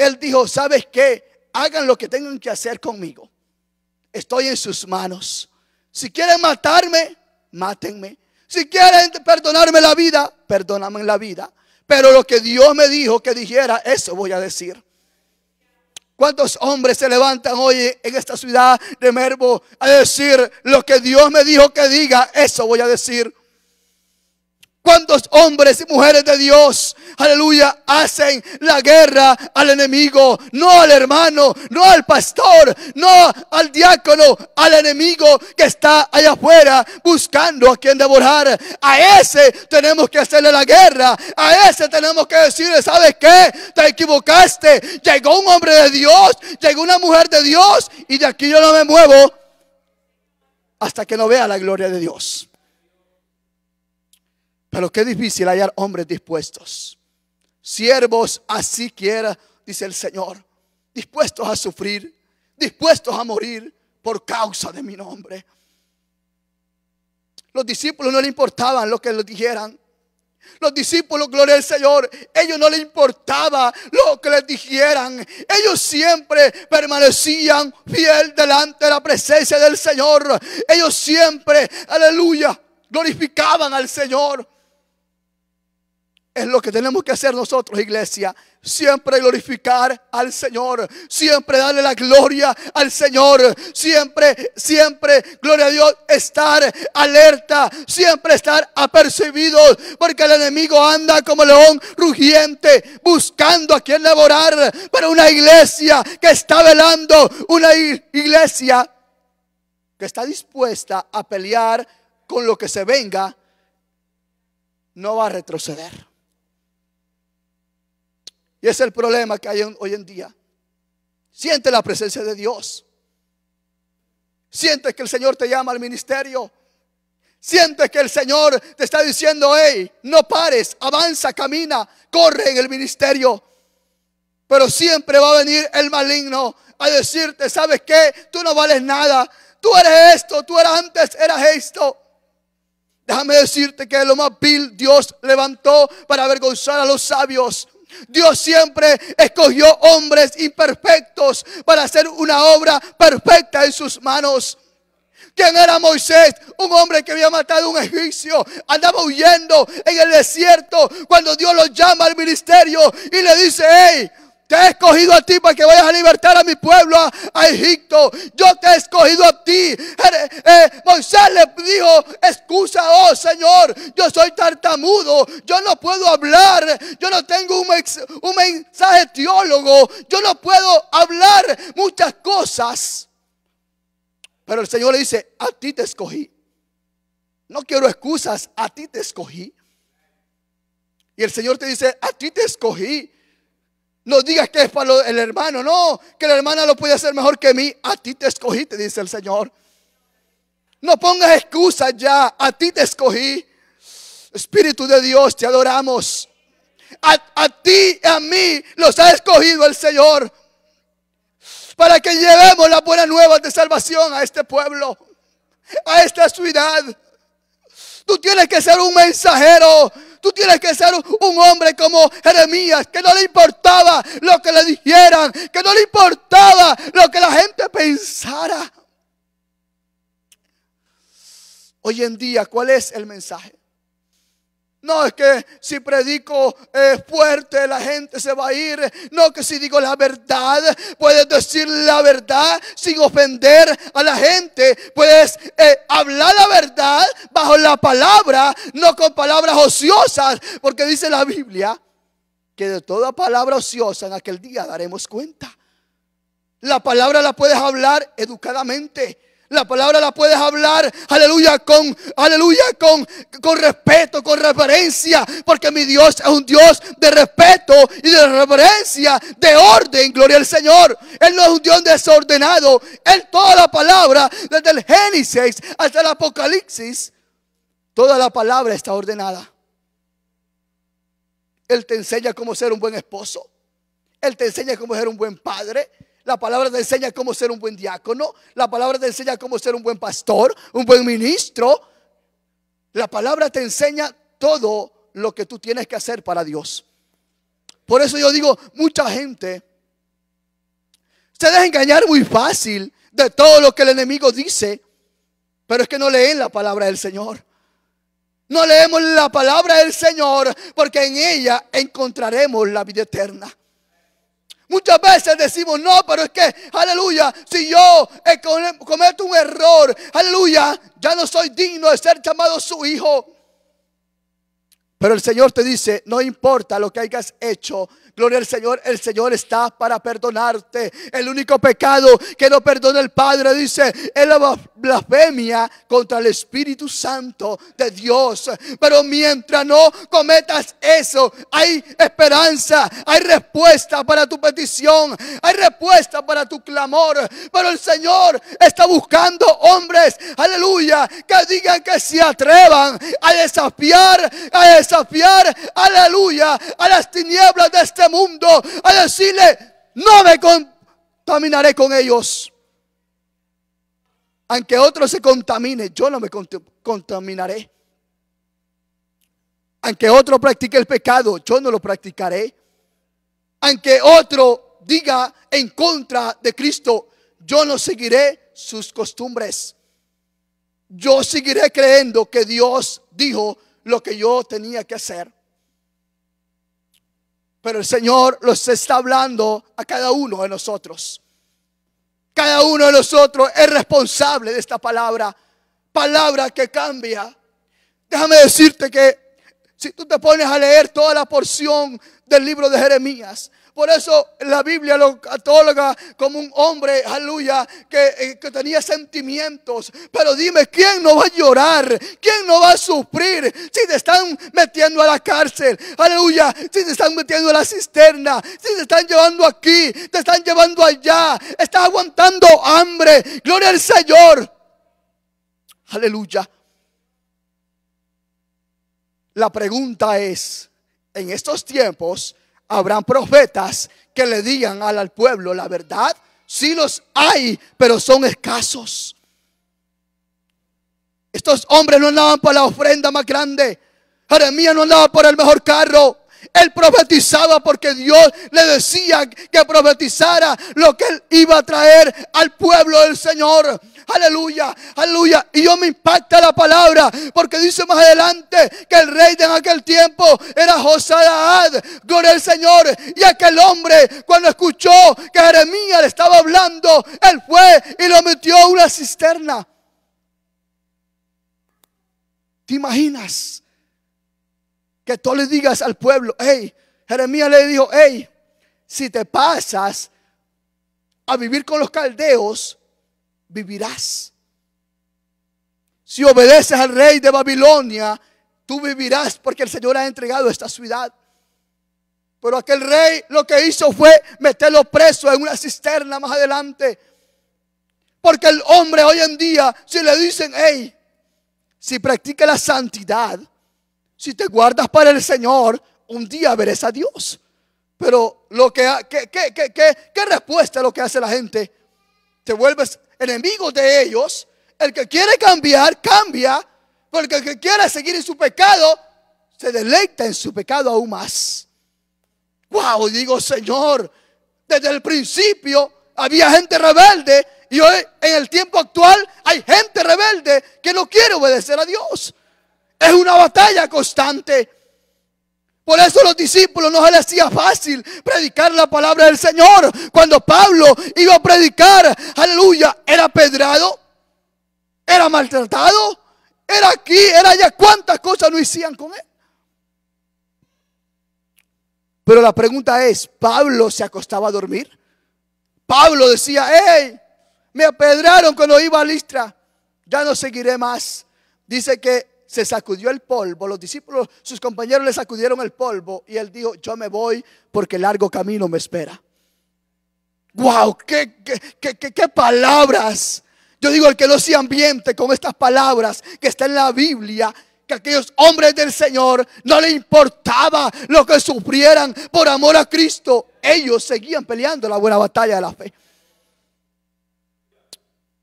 Él dijo, ¿sabes qué? Hagan lo que tengan que hacer conmigo. Estoy en sus manos. Si quieren matarme, mátenme. Si quieren perdonarme la vida, perdóname la vida. Pero lo que Dios me dijo que dijera, eso voy a decir. ¿Cuántos hombres se levantan hoy en esta ciudad de Merbo a decir lo que Dios me dijo que diga? Eso voy a decir. ¿Cuántos hombres y mujeres de Dios, aleluya, hacen la guerra al enemigo? No al hermano, no al pastor, no al diácono, al enemigo que está allá afuera buscando a quien devorar. A ese tenemos que hacerle la guerra. A ese tenemos que decirle, ¿sabes qué? Te equivocaste. Llegó un hombre de Dios, llegó una mujer de Dios y de aquí yo no me muevo hasta que no vea la gloria de Dios. Pero qué difícil hallar hombres dispuestos. Siervos así quiera, dice el Señor, dispuestos a sufrir, dispuestos a morir por causa de mi nombre. Los discípulos no le importaban lo que les dijeran. Los discípulos, gloria al Señor, ellos no le importaba lo que les dijeran. Ellos siempre permanecían fiel delante de la presencia del Señor. Ellos siempre, aleluya, glorificaban al Señor. Es lo que tenemos que hacer nosotros, iglesia. Siempre glorificar al Señor. Siempre darle la gloria al Señor. Siempre, siempre, gloria a Dios, estar alerta. Siempre estar apercibido Porque el enemigo anda como león rugiente, buscando a quien devorar. Pero una iglesia que está velando, una iglesia que está dispuesta a pelear con lo que se venga, no va a retroceder. Y es el problema que hay hoy en día. Siente la presencia de Dios. Sientes que el Señor te llama al ministerio. Sientes que el Señor te está diciendo, hey, no pares, avanza, camina, corre en el ministerio. Pero siempre va a venir el maligno a decirte, ¿sabes qué? Tú no vales nada. Tú eres esto, tú eras antes, eras esto. Déjame decirte que lo más vil Dios levantó para avergonzar a los sabios. Dios siempre escogió hombres imperfectos para hacer una obra perfecta en sus manos. ¿Quién era Moisés? Un hombre que había matado a un egipcio. Andaba huyendo en el desierto cuando Dios lo llama al ministerio y le dice, hey, te he escogido a ti para que vayas a libertar a mi pueblo, a, Egipto. Yo te he escogido a ti. Eh, Moisés le dijo, excusa, oh Señor, yo soy tartamudo, yo no puedo hablar, yo no tengo un, un mensaje teólogo, yo no puedo hablar muchas cosas. Pero el Señor le dice, a ti te escogí. No quiero excusas, a ti te escogí. Y el Señor te dice, a ti te escogí. No digas que es para el hermano, no, que la hermana lo puede hacer mejor que mí. A ti te escogí, te dice el Señor. No pongas excusas ya, a ti te escogí. Espíritu de Dios, te adoramos. A, ti y a mí los ha escogido el Señor para que llevemos las buenas nuevas de salvación a este pueblo, a esta ciudad. Tú tienes que ser un mensajero Tú tienes que ser un hombre como Jeremías, que no le importaba lo que le dijeran, que no le importaba lo que la gente pensara. Hoy en día, ¿cuál es el mensaje? No es que si predico eh, fuerte la gente se va a ir. No que si digo la verdad, puedes decir la verdad sin ofender a la gente. Puedes eh, hablar la verdad bajo la palabra, no con palabras ociosas. Porque dice la Biblia que de toda palabra ociosa en aquel día daremos cuenta. La palabra la puedes hablar educadamente la palabra la puedes hablar, aleluya, con, aleluya, con, con respeto, con reverencia. Porque mi Dios es un Dios de respeto y de reverencia, de orden, gloria al Señor. Él no es un Dios desordenado. Él toda la palabra, desde el Génesis hasta el Apocalipsis, toda la palabra está ordenada. Él te enseña cómo ser un buen esposo. Él te enseña cómo ser un buen padre. La palabra te enseña cómo ser un buen diácono. La palabra te enseña cómo ser un buen pastor, un buen ministro. La palabra te enseña todo lo que tú tienes que hacer para Dios. Por eso yo digo, mucha gente se deja engañar muy fácil de todo lo que el enemigo dice, pero es que no leen la palabra del Señor. No leemos la palabra del Señor porque en ella encontraremos la vida eterna. Muchas veces decimos, no, pero es que, aleluya, si yo cometo un error, aleluya, ya no soy digno de ser llamado su hijo. Pero el Señor te dice, no importa lo que hayas hecho, Gloria al Señor, el Señor está para perdonarte. El único pecado que no perdona el Padre, dice, es la blasfemia contra el Espíritu Santo de Dios. Pero mientras no cometas eso, hay esperanza, hay respuesta para tu petición, hay respuesta para tu clamor. Pero el Señor está buscando hombres, aleluya, que digan que se atrevan a desafiar, a desafiar, aleluya, a las tinieblas de este este mundo a decirle, no me contaminaré con ellos. Aunque otro se contamine, yo no me contaminaré. Aunque otro practique el pecado, yo no lo practicaré. Aunque otro diga en contra de Cristo, yo no seguiré sus costumbres. Yo seguiré creyendo que Dios dijo lo que yo tenía que hacer. Pero el Señor los está hablando a cada uno de nosotros. Cada uno de nosotros es responsable de esta palabra. Palabra que cambia. Déjame decirte que si tú te pones a leer toda la porción del libro de Jeremías, por eso la Biblia lo cataloga como un hombre, aleluya, que, eh, que tenía sentimientos. Pero dime, ¿quién no va a llorar? ¿Quién no va a sufrir si te están metiendo a la cárcel? Aleluya, si te están metiendo a la cisterna, si te están llevando aquí, te están llevando allá, estás aguantando hambre. Gloria al Señor. Aleluya. La pregunta es, en estos tiempos, Habrán profetas que le digan al, pueblo la verdad. Sí los hay, pero son escasos. Estos hombres no andaban por la ofrenda más grande. Jeremías no andaba por el mejor carro. Él profetizaba porque Dios le decía que profetizara lo que él iba a traer al pueblo del Señor. Aleluya, aleluya. Y yo me impacta la palabra porque dice más adelante que el rey de aquel tiempo era Josadaad. Gloria al Señor. Y aquel hombre cuando escuchó que Jeremías le estaba hablando, él fue y lo metió a una cisterna. ¿Te imaginas? Que tú le digas al pueblo, hey, Jeremías le dijo, hey, si te pasas a vivir con los caldeos, vivirás. Si obedeces al rey de Babilonia, tú vivirás porque el Señor ha entregado esta ciudad. Pero aquel rey lo que hizo fue meterlo preso en una cisterna más adelante. Porque el hombre hoy en día, si le dicen, hey, si practica la santidad, si te guardas para el Señor, un día verás a Dios. Pero lo que, ¿qué, qué, qué, qué respuesta es lo que hace la gente? Te vuelves enemigos de ellos. El que quiere cambiar, cambia. Porque el que quiere seguir en su pecado, se deleita en su pecado aún más. Wow, digo Señor, desde el principio había gente rebelde y hoy en el tiempo actual hay gente rebelde que no quiere obedecer a Dios. Es una batalla constante. Por eso los discípulos no se les hacía fácil predicar la palabra del Señor. Cuando Pablo iba a predicar, aleluya, era pedrado, era maltratado, era aquí, era allá. ¿Cuántas cosas no hacían con él? Pero la pregunta es, ¿Pablo se acostaba a dormir? Pablo decía, hey, me apedraron cuando iba a Listra, ya no seguiré más. Dice que se sacudió el polvo, los discípulos, sus compañeros le sacudieron el polvo y él dijo, yo me voy porque largo camino me espera. ¡Wow! ¡Qué, qué, palabras! Yo digo, el que no se ambiente con estas palabras que está en la Biblia, que aquellos hombres del Señor no le importaba lo que sufrieran por amor a Cristo. Ellos seguían peleando la buena batalla de la fe.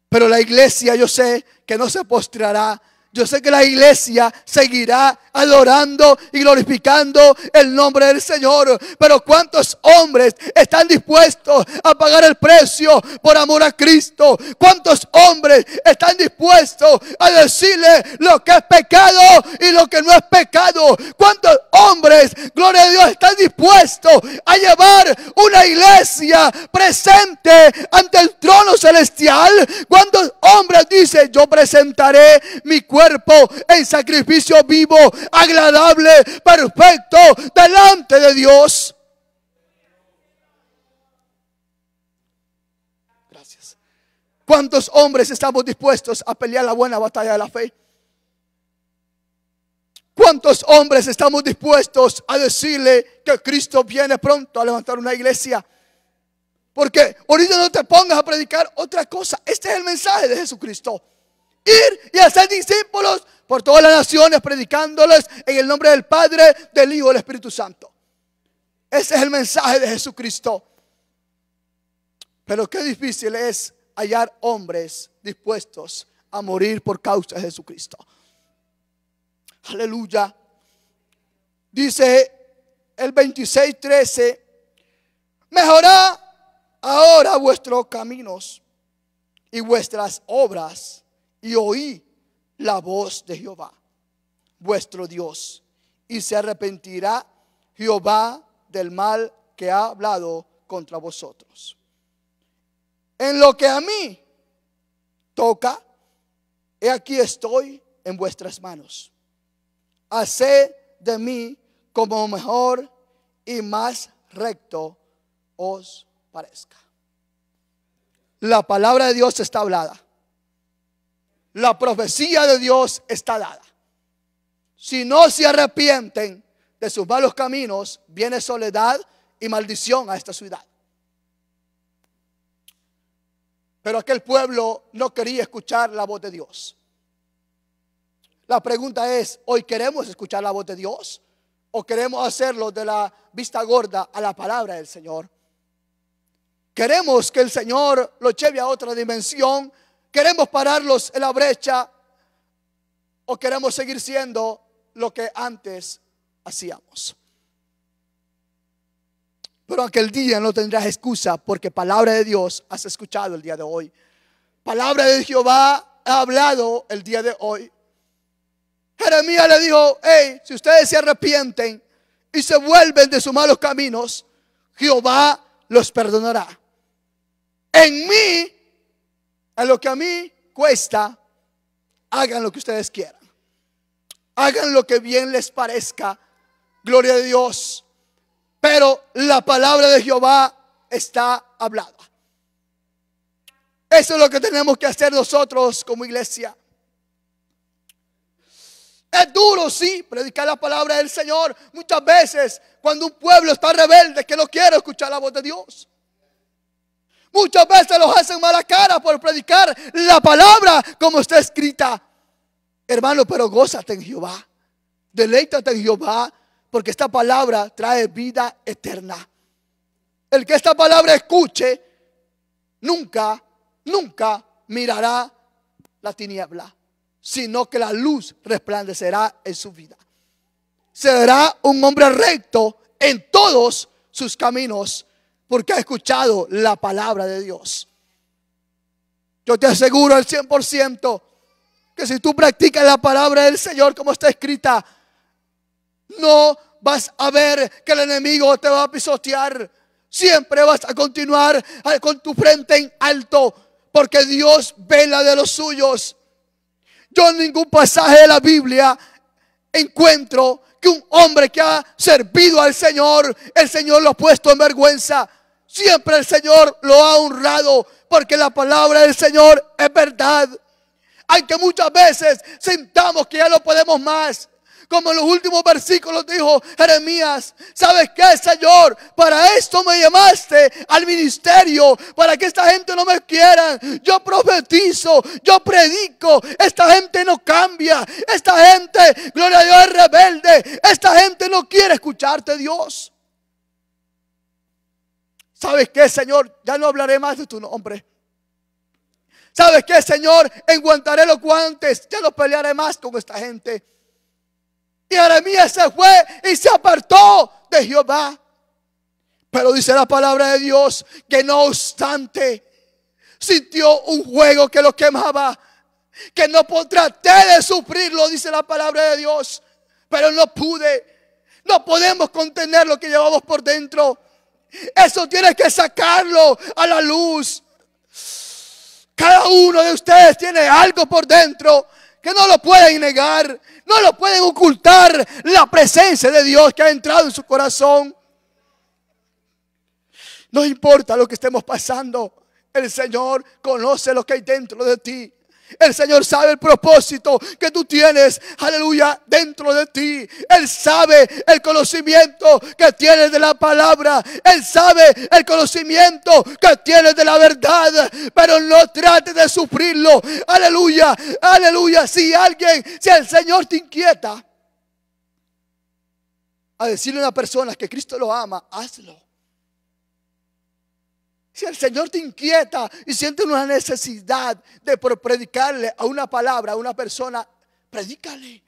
Pero la iglesia yo sé que no se postrará yo sé que la iglesia seguirá adorando y glorificando el nombre del Señor. Pero ¿cuántos hombres están dispuestos a pagar el precio por amor a Cristo? ¿Cuántos hombres están dispuestos a decirle lo que es pecado y lo que no es pecado? ¿Cuántos hombres, gloria a Dios, están dispuestos a llevar una iglesia presente ante el trono celestial? ¿Cuántos hombres dicen, yo presentaré mi cuerpo en sacrificio vivo, agradable, perfecto, delante de Dios. Gracias. ¿Cuántos hombres estamos dispuestos a pelear la buena batalla de la fe? ¿Cuántos hombres estamos dispuestos a decirle que Cristo viene pronto a levantar una iglesia? Porque ahorita no te pongas a predicar otra cosa. Este es el mensaje de Jesucristo. Ir y hacer discípulos por todas las naciones, predicándoles en el nombre del Padre, del Hijo y del Espíritu Santo. Ese es el mensaje de Jesucristo. Pero qué difícil es hallar hombres dispuestos a morir por causa de Jesucristo. Aleluya. Dice el 26:13, mejorad ahora vuestros caminos y vuestras obras y oí la voz de Jehová, vuestro Dios, y se arrepentirá Jehová del mal que ha hablado contra vosotros. En lo que a mí toca, he aquí estoy en vuestras manos. Haced de mí como mejor y más recto os parezca. La palabra de Dios está hablada la profecía de Dios está dada. Si no se arrepienten de sus malos caminos, viene soledad y maldición a esta ciudad. Pero aquel pueblo no quería escuchar la voz de Dios. La pregunta es, ¿hoy queremos escuchar la voz de Dios? ¿O queremos hacerlo de la vista gorda a la palabra del Señor? Queremos que el Señor lo lleve a otra dimensión ¿Queremos pararlos en la brecha o queremos seguir siendo lo que antes hacíamos? Pero aquel día no tendrás excusa porque palabra de Dios has escuchado el día de hoy. Palabra de Jehová ha hablado el día de hoy. Jeremías le dijo, hey, si ustedes se arrepienten y se vuelven de sus malos caminos, Jehová los perdonará. En mí a lo que a mí cuesta, hagan lo que ustedes quieran. Hagan lo que bien les parezca. Gloria de Dios. Pero la palabra de Jehová está hablada. Eso es lo que tenemos que hacer nosotros como iglesia. Es duro, sí, predicar la palabra del Señor. Muchas veces, cuando un pueblo está rebelde, que no quiere escuchar la voz de Dios. Muchas veces los hacen mala cara por predicar la palabra como está escrita. Hermano, pero gózate en Jehová. Deleítate en Jehová, porque esta palabra trae vida eterna. El que esta palabra escuche, nunca, nunca mirará la tiniebla, sino que la luz resplandecerá en su vida. Será un hombre recto en todos sus caminos porque ha escuchado la palabra de Dios. Yo te aseguro al 100% que si tú practicas la palabra del Señor como está escrita, no vas a ver que el enemigo te va a pisotear. Siempre vas a continuar con tu frente en alto, porque Dios vela de los suyos. Yo en ningún pasaje de la Biblia encuentro que un hombre que ha servido al Señor, el Señor lo ha puesto en vergüenza. Siempre el Señor lo ha honrado porque la palabra del Señor es verdad. Aunque muchas veces sintamos que ya no podemos más. Como en los últimos versículos dijo Jeremías, ¿sabes qué, Señor? Para esto me llamaste al ministerio, para que esta gente no me quiera. Yo profetizo, yo predico, esta gente no cambia, esta gente, gloria a Dios, es rebelde, esta gente no quiere escucharte, Dios. ¿Sabes qué, Señor? Ya no hablaré más de tu nombre. ¿Sabes qué, Señor? Enguantaré los guantes. Ya no pelearé más con esta gente. Y Jeremías se fue y se apartó de Jehová. Pero dice la palabra de Dios que no obstante sintió un juego que lo quemaba, que no traté de sufrirlo, dice la palabra de Dios, pero no pude. No podemos contener lo que llevamos por dentro. Eso tiene que sacarlo a la luz. Cada uno de ustedes tiene algo por dentro que no lo pueden negar, no lo pueden ocultar la presencia de Dios que ha entrado en su corazón. No importa lo que estemos pasando, el Señor conoce lo que hay dentro de ti. El Señor sabe el propósito que tú tienes, aleluya, dentro de ti. Él sabe el conocimiento que tienes de la palabra. Él sabe el conocimiento que tienes de la verdad. Pero no trates de sufrirlo. Aleluya, aleluya. Si alguien, si el Señor te inquieta a decirle a una persona que Cristo lo ama, hazlo. Si el Señor te inquieta y siente una necesidad de predicarle a una palabra, a una persona, predícale.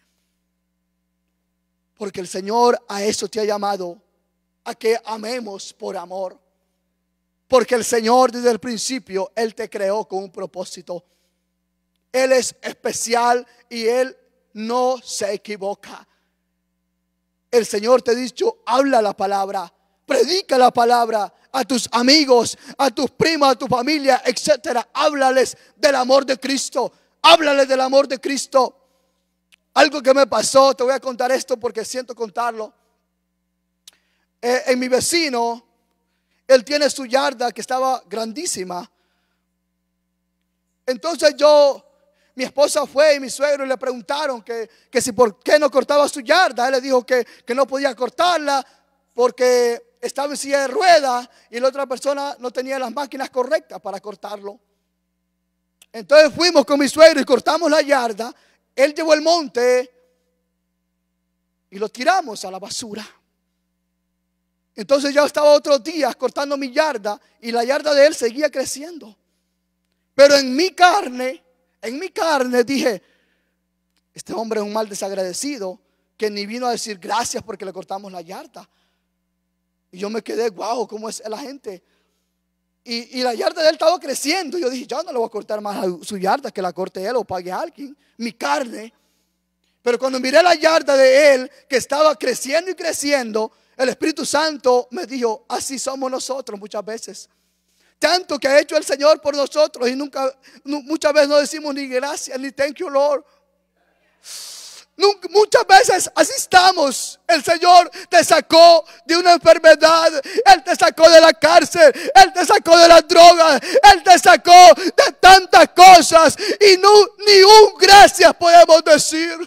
Porque el Señor a eso te ha llamado, a que amemos por amor. Porque el Señor desde el principio, Él te creó con un propósito. Él es especial y Él no se equivoca. El Señor te ha dicho, habla la palabra, Predica la palabra a tus amigos, a tus primas, a tu familia, etc. Háblales del amor de Cristo. Háblales del amor de Cristo. Algo que me pasó, te voy a contar esto porque siento contarlo. Eh, en mi vecino, él tiene su yarda que estaba grandísima. Entonces yo, mi esposa fue y mi suegro le preguntaron que, si por qué no cortaba su yarda. Él le dijo que, que no podía cortarla porque estaba en silla de rueda y la otra persona no tenía las máquinas correctas para cortarlo. Entonces fuimos con mi suegro y cortamos la yarda. Él llevó el monte y lo tiramos a la basura. Entonces yo estaba otros días cortando mi yarda y la yarda de él seguía creciendo. Pero en mi carne, en mi carne dije, este hombre es un mal desagradecido que ni vino a decir gracias porque le cortamos la yarda. Y yo me quedé, guau ¿cómo es la gente? Y, la yarda de él estaba creciendo. Yo dije, ya no le voy a cortar más a su yarda, que la corte él o pague a alguien, mi carne. Pero cuando miré la yarda de él, que estaba creciendo y creciendo, el Espíritu Santo me dijo, así somos nosotros muchas veces. Tanto que ha hecho el Señor por nosotros y nunca, muchas veces no decimos ni gracias, ni thank you, Lord. Muchas veces así estamos. El Señor te sacó de una enfermedad. Él te sacó de la cárcel. Él te sacó de la droga, Él te sacó de tantas cosas. Y no, ni un gracias podemos decir.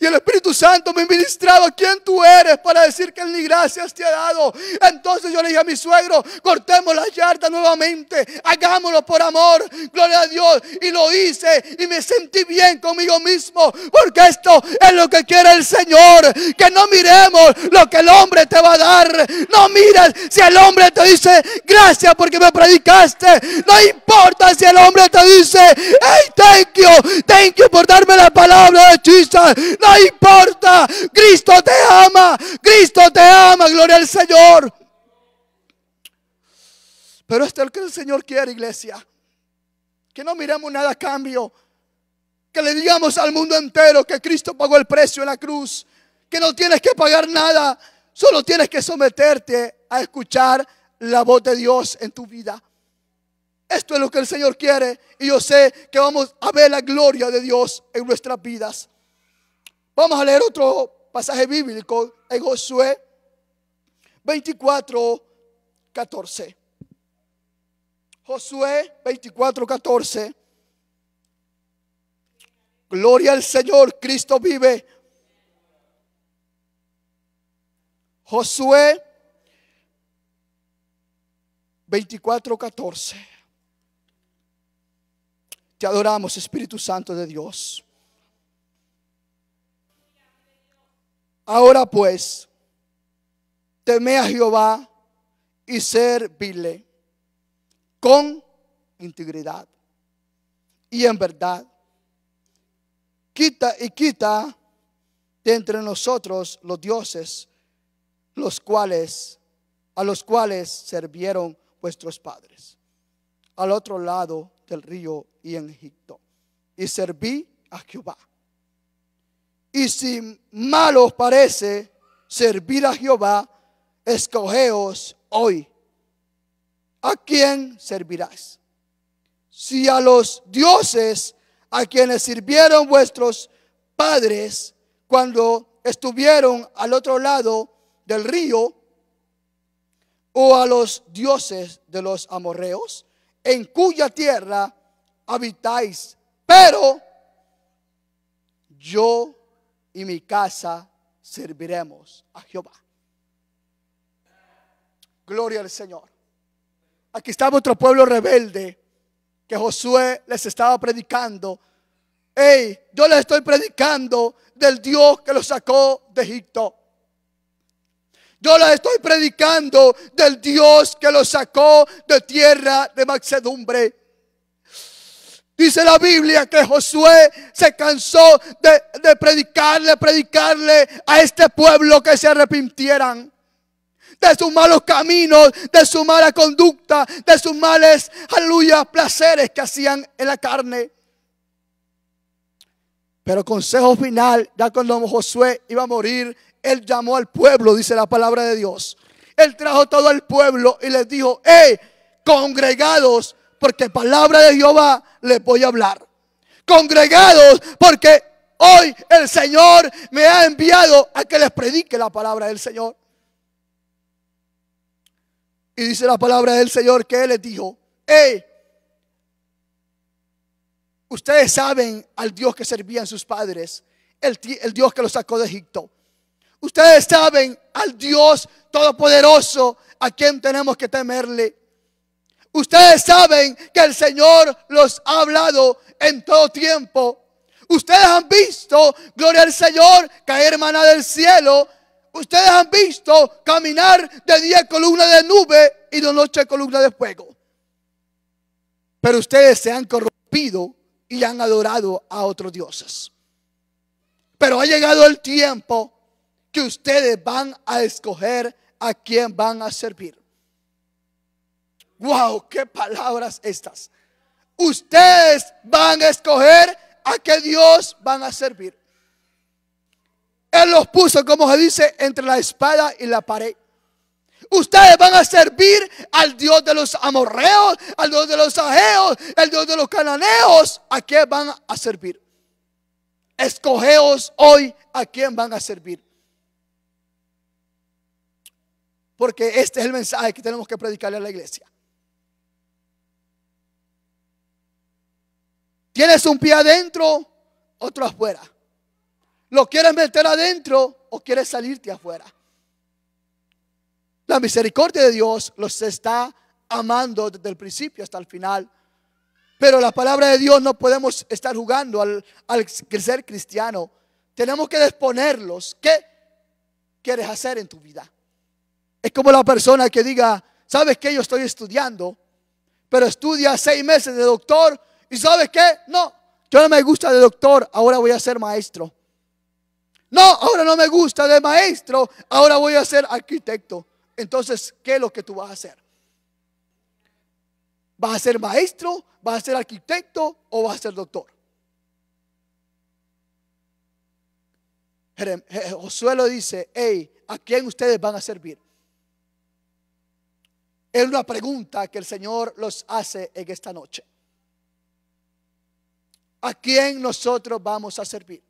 Y el Espíritu Santo me ministraba quién tú eres para decir que ni gracias te ha dado. Entonces yo le dije a mi suegro, cortemos la yarda nuevamente, hagámoslo por amor, gloria a Dios. Y lo hice y me sentí bien conmigo mismo, porque esto es lo que quiere el Señor, que no miremos lo que el hombre te va a dar. No mires si el hombre te dice gracias porque me predicaste. No importa si el hombre te dice, hey, thank you, thank you por darme la palabra de chisa importa. Cristo te ama. Cristo te ama. Gloria al Señor. Pero esto es lo que el Señor quiere, iglesia. Que no miremos nada a cambio. Que le digamos al mundo entero que Cristo pagó el precio en la cruz. Que no tienes que pagar nada. Solo tienes que someterte a escuchar la voz de Dios en tu vida. Esto es lo que el Señor quiere. Y yo sé que vamos a ver la gloria de Dios en nuestras vidas. Vamos a leer otro pasaje bíblico en Josué 24, 14. Josué 24, 14. Gloria al Señor, Cristo vive. Josué 24, 14. Te adoramos, Espíritu Santo de Dios. Ahora pues, teme a Jehová y servile con integridad y en verdad. Quita y quita de entre nosotros los dioses, los cuales, a los cuales servieron vuestros padres, al otro lado del río y en Egipto. Y serví a Jehová. Y si mal os parece servir a Jehová, escogeos hoy a quién servirás. Si a los dioses a quienes sirvieron vuestros padres cuando estuvieron al otro lado del río, o a los dioses de los amorreos, en cuya tierra habitáis. Pero yo y mi casa serviremos a Jehová. Gloria al Señor. Aquí está otro pueblo rebelde que Josué les estaba predicando. Hey, yo les estoy predicando del Dios que los sacó de Egipto. Yo les estoy predicando del Dios que los sacó de tierra de mansedumbre. Dice la Biblia que Josué se cansó de, predicarle, predicarle a este pueblo que se arrepintieran de sus malos caminos, de su mala conducta, de sus males, aleluya, placeres que hacían en la carne. Pero consejo final, ya cuando Josué iba a morir, él llamó al pueblo, dice la palabra de Dios. Él trajo todo el pueblo y les dijo, eh congregados porque palabra de Jehová les voy a hablar. Congregados porque hoy el Señor me ha enviado a que les predique la palabra del Señor. Y dice la palabra del Señor que Él les dijo, ustedes saben al Dios que servían sus padres, el, el Dios que los sacó de Egipto. Ustedes saben al Dios todopoderoso a quien tenemos que temerle. Ustedes saben que el Señor los ha hablado en todo tiempo. Ustedes han visto, gloria al Señor, caer maná del cielo. Ustedes han visto caminar de día columna de nube y de noche columna de fuego. Pero ustedes se han corrompido y han adorado a otros dioses. Pero ha llegado el tiempo que ustedes van a escoger a quién van a servir wow, qué palabras estas. Ustedes van a escoger a qué Dios van a servir. Él los puso, como se dice, entre la espada y la pared. Ustedes van a servir al Dios de los amorreos, al Dios de los ajeos, al Dios de los cananeos. ¿A qué van a servir? Escogeos hoy a quién van a servir. Porque este es el mensaje que tenemos que predicarle a la iglesia. ¿Quieres un pie adentro, otro afuera? ¿Lo quieres meter adentro o quieres salirte afuera? La misericordia de Dios los está amando desde el principio hasta el final. Pero la palabra de Dios no podemos estar jugando al, al ser cristiano. Tenemos que disponerlos. ¿Qué quieres hacer en tu vida? Es como la persona que diga, ¿sabes que Yo estoy estudiando, pero estudia seis meses de doctor ¿Y sabes qué? No, yo no me gusta de doctor, ahora voy a ser maestro. No, ahora no me gusta de maestro, ahora voy a ser arquitecto. Entonces, ¿qué es lo que tú vas a hacer? ¿Vas a ser maestro, vas a ser arquitecto o vas a ser doctor? Josué lo dice, hey, ¿a quién ustedes van a servir? Es una pregunta que el Señor los hace en esta noche. ¿A quién nosotros vamos a servir?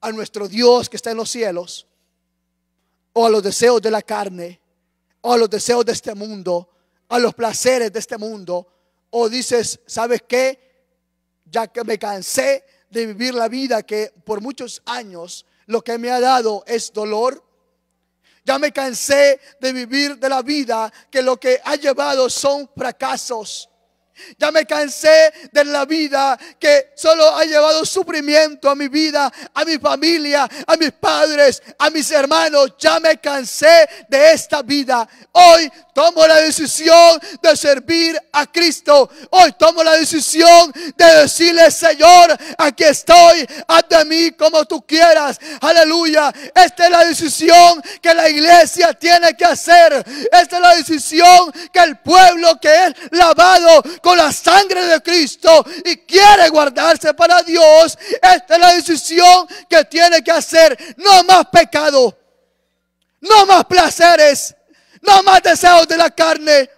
¿A nuestro Dios que está en los cielos? ¿O a los deseos de la carne? ¿O a los deseos de este mundo? ¿A los placeres de este mundo? ¿O dices, sabes qué? Ya que me cansé de vivir la vida que por muchos años lo que me ha dado es dolor. Ya me cansé de vivir de la vida que lo que ha llevado son fracasos. Ya me cansé de la vida que solo ha llevado sufrimiento a mi vida, a mi familia, a mis padres, a mis hermanos. Ya me cansé de esta vida. Hoy tomo la decisión de servir a Cristo. Hoy tomo la decisión de decirle, Señor, aquí estoy, haz de mí como tú quieras. Aleluya. Esta es la decisión que la iglesia tiene que hacer. Esta es la decisión que el pueblo que es lavado con la sangre de Cristo y quiere guardarse para Dios, esta es la decisión que tiene que hacer. No más pecado, no más placeres, no más deseos de la carne.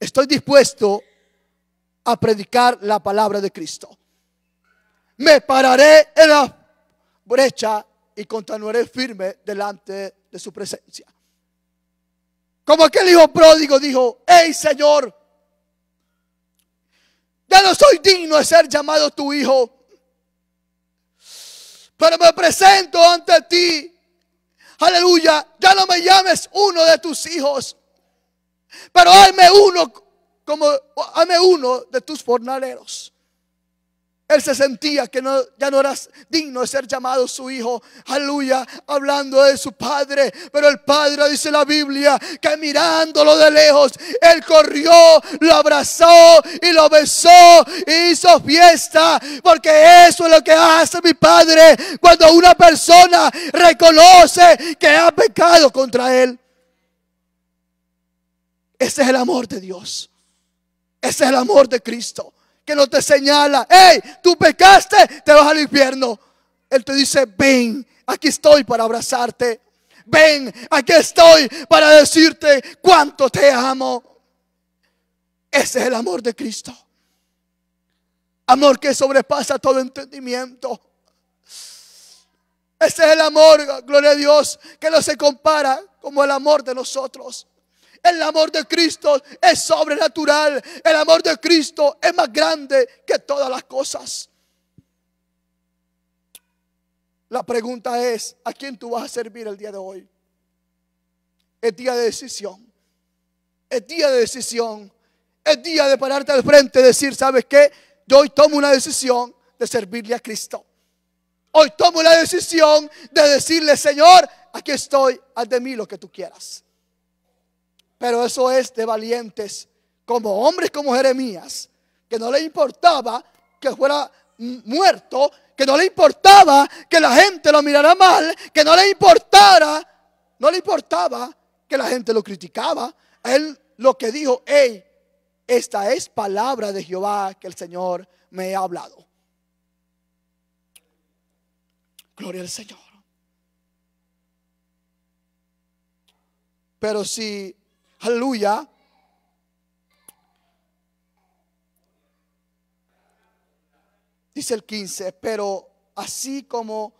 Estoy dispuesto a predicar la palabra de Cristo. Me pararé en la brecha y continuaré firme delante de su presencia. Como aquel hijo pródigo dijo, hey Señor, ya no soy digno de ser llamado tu hijo. Pero me presento ante ti. Aleluya. Ya no me llames uno de tus hijos. Pero hazme uno como hazme uno de tus fornaleros. Él se sentía que no, ya no era digno de ser llamado su hijo. Aleluya, hablando de su padre. Pero el padre, dice la Biblia, que mirándolo de lejos, él corrió, lo abrazó y lo besó y hizo fiesta. Porque eso es lo que hace mi padre cuando una persona reconoce que ha pecado contra él. Ese es el amor de Dios. Ese es el amor de Cristo que no te señala, hey, tú pecaste, te vas al infierno. Él te dice, ven, aquí estoy para abrazarte. Ven, aquí estoy para decirte cuánto te amo. Ese es el amor de Cristo. Amor que sobrepasa todo entendimiento. Ese es el amor, gloria a Dios, que no se compara como el amor de nosotros. El amor de Cristo es sobrenatural. El amor de Cristo es más grande que todas las cosas. La pregunta es, ¿a quién tú vas a servir el día de hoy? Es día de decisión. Es día de decisión. Es día de pararte al frente y decir, ¿sabes qué? Yo hoy tomo una decisión de servirle a Cristo. Hoy tomo la decisión de decirle, Señor, aquí estoy, haz de mí lo que tú quieras. Pero eso es de valientes, como hombres como Jeremías, que no le importaba que fuera muerto, que no le importaba que la gente lo mirara mal, que no le importara, no le importaba que la gente lo criticaba. Él lo que dijo, hey, esta es palabra de Jehová que el Señor me ha hablado. Gloria al Señor. Pero si Aleluya. Dice el 15, pero así como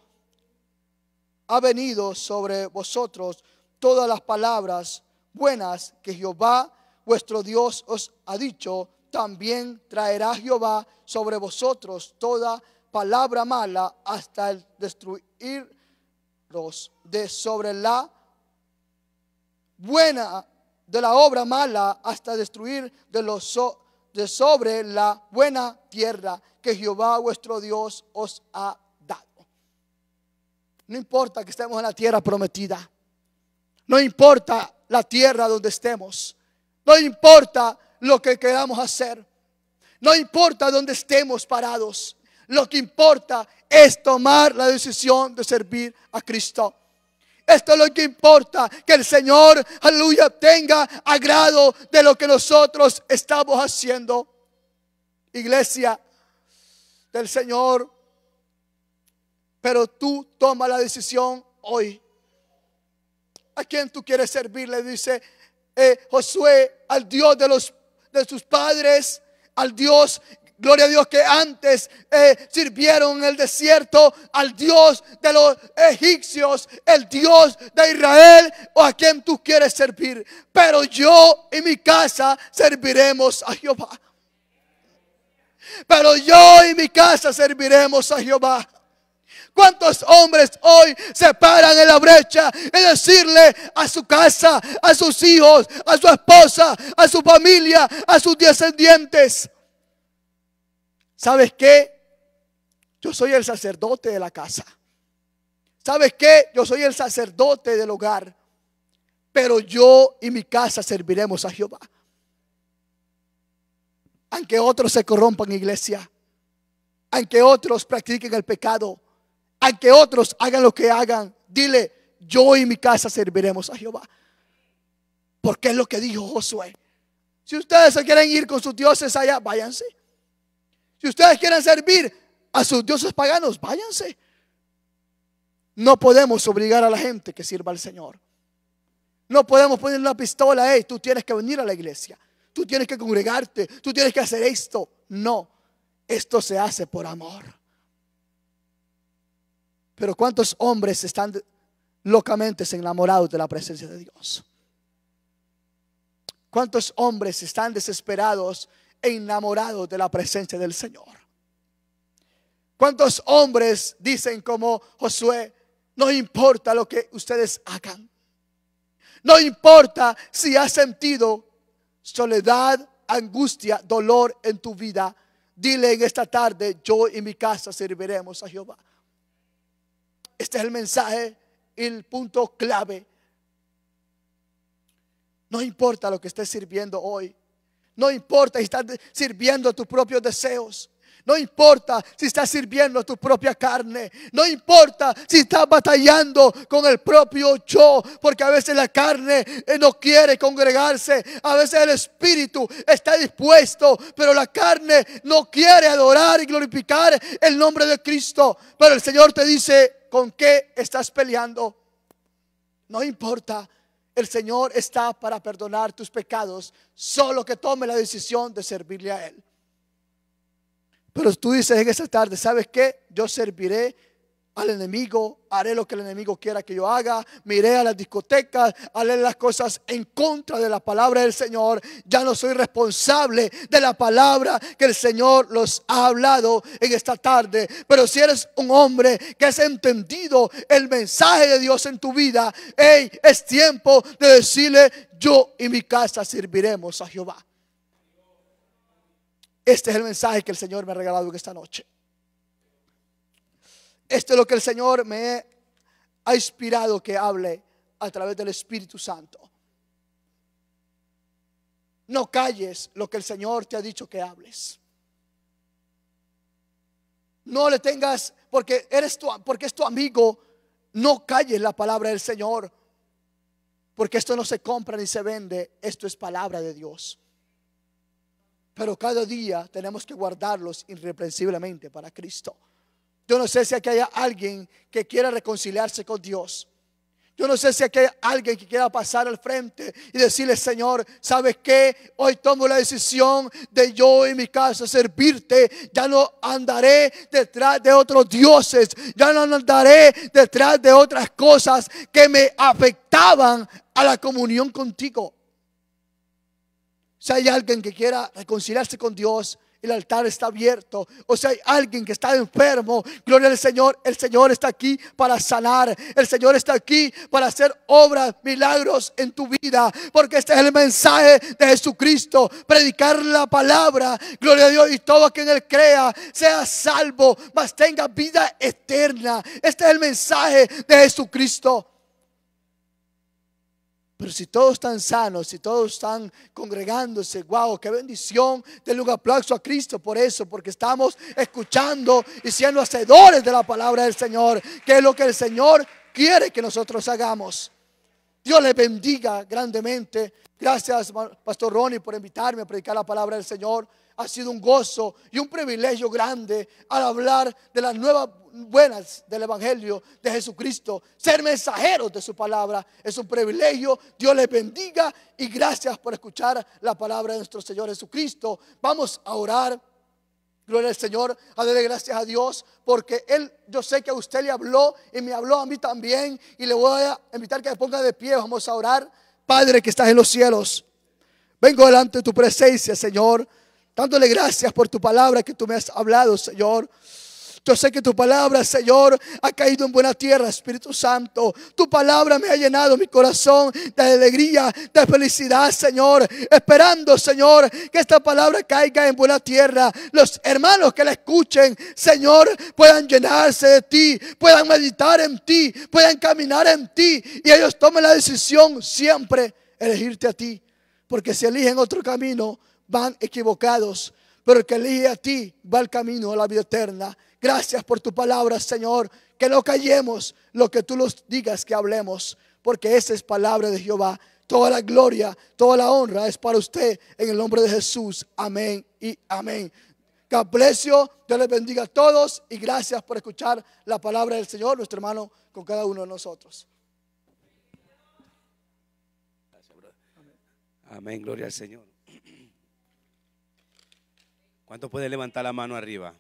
ha venido sobre vosotros todas las palabras buenas que Jehová vuestro Dios os ha dicho, también traerá Jehová sobre vosotros toda palabra mala hasta el destruirlos de sobre la buena de la obra mala hasta destruir de, de sobre la buena tierra que Jehová vuestro Dios os ha dado. No importa que estemos en la tierra prometida. No importa la tierra donde estemos. No importa lo que queramos hacer. No importa donde estemos parados. Lo que importa es tomar la decisión de servir a Cristo. Esto es lo que importa, que el Señor, aleluya, tenga agrado de lo que nosotros estamos haciendo. Iglesia del Señor, pero tú toma la decisión hoy. ¿A quién tú quieres servir? Le dice eh, Josué, al Dios de, los, de sus padres, al Dios Gloria a Dios que antes eh, sirvieron en el desierto al Dios de los egipcios, el Dios de Israel o a quien tú quieres servir. Pero yo y mi casa serviremos a Jehová. Pero yo y mi casa serviremos a Jehová. ¿Cuántos hombres hoy se paran en la brecha y decirle a su casa, a sus hijos, a su esposa, a su familia, a sus descendientes? ¿Sabes qué? Yo soy el sacerdote de la casa. ¿Sabes qué? Yo soy el sacerdote del hogar. Pero yo y mi casa serviremos a Jehová. Aunque otros se corrompan, iglesia. Aunque otros practiquen el pecado. Aunque otros hagan lo que hagan. Dile, yo y mi casa serviremos a Jehová. Porque es lo que dijo Josué. Si ustedes se quieren ir con sus dioses allá, váyanse. Si ustedes quieren servir a sus dioses paganos, váyanse. No podemos obligar a la gente que sirva al Señor. No podemos poner una pistola, hey, tú tienes que venir a la iglesia, tú tienes que congregarte, tú tienes que hacer esto. No, esto se hace por amor. Pero ¿cuántos hombres están locamente enamorados de la presencia de Dios? ¿Cuántos hombres están desesperados e enamorados de la presencia del Señor. ¿Cuántos hombres dicen como Josué, no importa lo que ustedes hagan? No importa si has sentido soledad, angustia, dolor en tu vida. Dile en esta tarde, yo y mi casa serviremos a Jehová. Este es el mensaje el punto clave. No importa lo que estés sirviendo hoy. No importa si estás sirviendo a tus propios deseos. No importa si estás sirviendo a tu propia carne. No importa si estás batallando con el propio yo. Porque a veces la carne eh, no quiere congregarse. A veces el espíritu está dispuesto. Pero la carne no quiere adorar y glorificar el nombre de Cristo. Pero el Señor te dice, ¿con qué estás peleando? No importa. El Señor está para perdonar tus pecados, solo que tome la decisión de servirle a Él. Pero tú dices en esa tarde, ¿sabes qué? Yo serviré al enemigo, haré lo que el enemigo quiera que yo haga, miré a las discotecas, haré las cosas en contra de la palabra del Señor, ya no soy responsable de la palabra que el Señor los ha hablado en esta tarde. Pero si eres un hombre que has entendido el mensaje de Dios en tu vida, hey, es tiempo de decirle, yo y mi casa serviremos a Jehová. Este es el mensaje que el Señor me ha regalado en esta noche. Esto es lo que el Señor me ha inspirado que hable a través del Espíritu Santo. No calles lo que el Señor te ha dicho que hables. No le tengas, porque eres tu, porque es tu amigo, no calles la palabra del Señor. Porque esto no se compra ni se vende, esto es palabra de Dios. Pero cada día tenemos que guardarlos irreprensiblemente para Cristo. Yo no sé si aquí hay alguien que quiera reconciliarse con Dios. Yo no sé si aquí hay alguien que quiera pasar al frente y decirle, Señor, ¿sabes qué? Hoy tomo la decisión de yo en mi casa servirte. Ya no andaré detrás de otros dioses. Ya no andaré detrás de otras cosas que me afectaban a la comunión contigo. Si hay alguien que quiera reconciliarse con Dios, el altar está abierto. O sea, hay alguien que está enfermo. Gloria al Señor. El Señor está aquí para sanar. El Señor está aquí para hacer obras, milagros en tu vida. Porque este es el mensaje de Jesucristo. Predicar la palabra. Gloria a Dios. Y todo aquel que él crea sea salvo, mas tenga vida eterna. Este es el mensaje de Jesucristo. Pero si todos están sanos, si todos están congregándose, Guau, qué bendición. de un aplauso a Cristo por eso, porque estamos escuchando y siendo hacedores de la palabra del Señor, que es lo que el Señor quiere que nosotros hagamos. Dios le bendiga grandemente. Gracias, Pastor Ronnie, por invitarme a predicar la palabra del Señor. Ha sido un gozo y un privilegio grande al hablar de la nueva buenas del Evangelio de Jesucristo, ser mensajeros de su palabra, es un privilegio. Dios les bendiga y gracias por escuchar la palabra de nuestro Señor Jesucristo. Vamos a orar. Gloria al Señor, a darle gracias a Dios, porque Él, yo sé que a usted le habló y me habló a mí también, y le voy a invitar que se ponga de pie, vamos a orar. Padre que estás en los cielos, vengo delante de tu presencia, Señor, dándole gracias por tu palabra que tú me has hablado, Señor. Yo sé que tu palabra, Señor, ha caído en buena tierra, Espíritu Santo. Tu palabra me ha llenado mi corazón de alegría, de felicidad, Señor. Esperando, Señor, que esta palabra caiga en buena tierra. Los hermanos que la escuchen, Señor, puedan llenarse de ti, puedan meditar en ti, puedan caminar en ti y ellos tomen la decisión siempre elegirte a ti. Porque si eligen otro camino, van equivocados. Pero el que elige a ti va al camino a la vida eterna. Gracias por tu palabra, Señor. Que no callemos lo que tú nos digas que hablemos, porque esa es palabra de Jehová. Toda la gloria, toda la honra es para usted en el nombre de Jesús. Amén y amén. Caprecio Dios les bendiga a todos y gracias por escuchar la palabra del Señor, nuestro hermano, con cada uno de nosotros. Amén, gloria al Señor. ¿Cuánto puede levantar la mano arriba?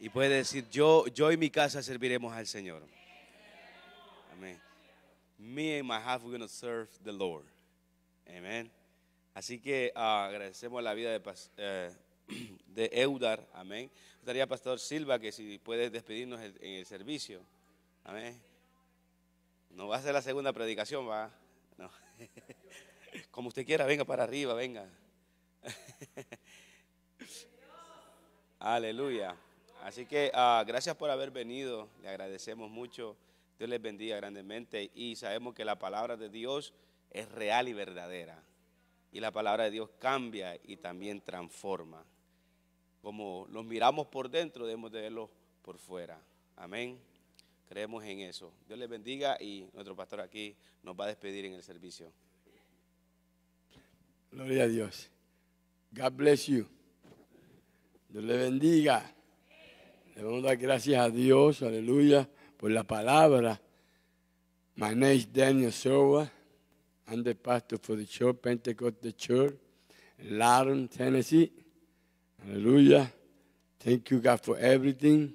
Y puede decir, yo, yo y mi casa serviremos al Señor. Amén. Me and my house we're going to serve the Lord. Amén. Así que ah, agradecemos la vida eh, de, Eudar. Amén. Estaría Pastor Silva que si puede despedirnos en el servicio. Amén. No va a ser la segunda predicación, va. Como usted quiera, venga para arriba, venga. Aleluya. Así que ah, gracias por haber venido, le agradecemos mucho, Dios les bendiga grandemente y sabemos que la palabra de Dios es real y verdadera. Y la palabra de Dios cambia y también transforma. Como los miramos por dentro, debemos de verlos por fuera. Amén. Creemos en eso. Dios les bendiga y nuestro pastor aquí nos va a despedir en el servicio. Gloria a Dios. God bless you. Dios le bendiga. Debemos dar gracias a Dios, aleluya, por la palabra. My name is Daniel Silva. I'm the pastor for the church, Pentecostal Church, Laron, Tennessee. Hallelujah. Thank you, God, for everything,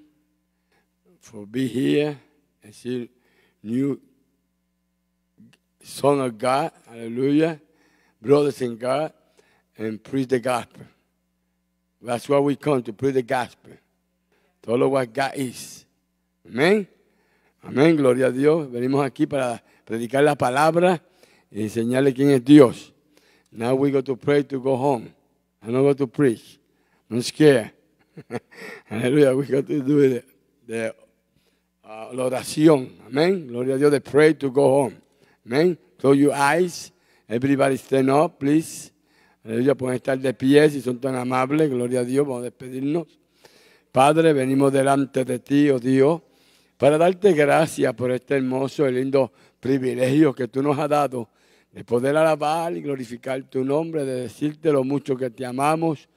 for being here and see new son of God. Hallelujah. Brothers in God and preach the gospel. That's why we come to preach the gospel. Solo what God is. Amén. Amén. Gloria a Dios. Venimos aquí para predicar la palabra y enseñarle quién es Dios. Now we go to pray to go home. I don't go to preach. No scared. Aleluya. We go to do the, the, uh, la oración. Amén. Gloria a Dios. The pray to go home. Amén. Close your eyes. Everybody stand up, please. Aleluya. Pueden estar de pie si son tan amables. Gloria a Dios. Vamos a despedirnos. Padre, venimos delante de ti, oh Dios, para darte gracias por este hermoso y lindo privilegio que tú nos has dado de poder alabar y glorificar tu nombre, de decirte lo mucho que te amamos,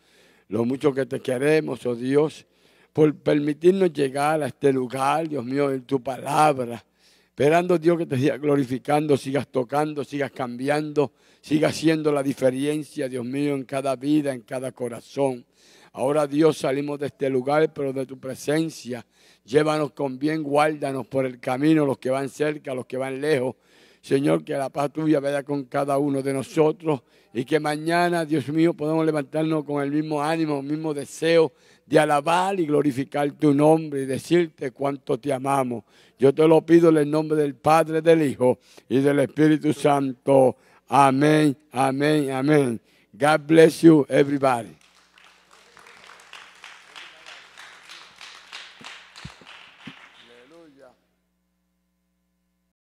lo mucho que te queremos, oh Dios, por permitirnos llegar a este lugar, Dios mío, en tu palabra, esperando, Dios, que te sigas glorificando, sigas tocando, sigas cambiando, sigas haciendo la diferencia, Dios mío, en cada vida, en cada corazón. Ahora Dios salimos de este lugar, pero de tu presencia. Llévanos con bien, guárdanos por el camino, los que van cerca, los que van lejos. Señor, que la paz tuya vaya con cada uno de nosotros y que mañana, Dios mío, podamos levantarnos con el mismo ánimo, el mismo deseo de alabar y glorificar tu nombre y decirte cuánto te amamos. Yo te lo pido en el nombre del Padre, del Hijo y del Espíritu Santo. Amén, amén, amén. God bless you, everybody.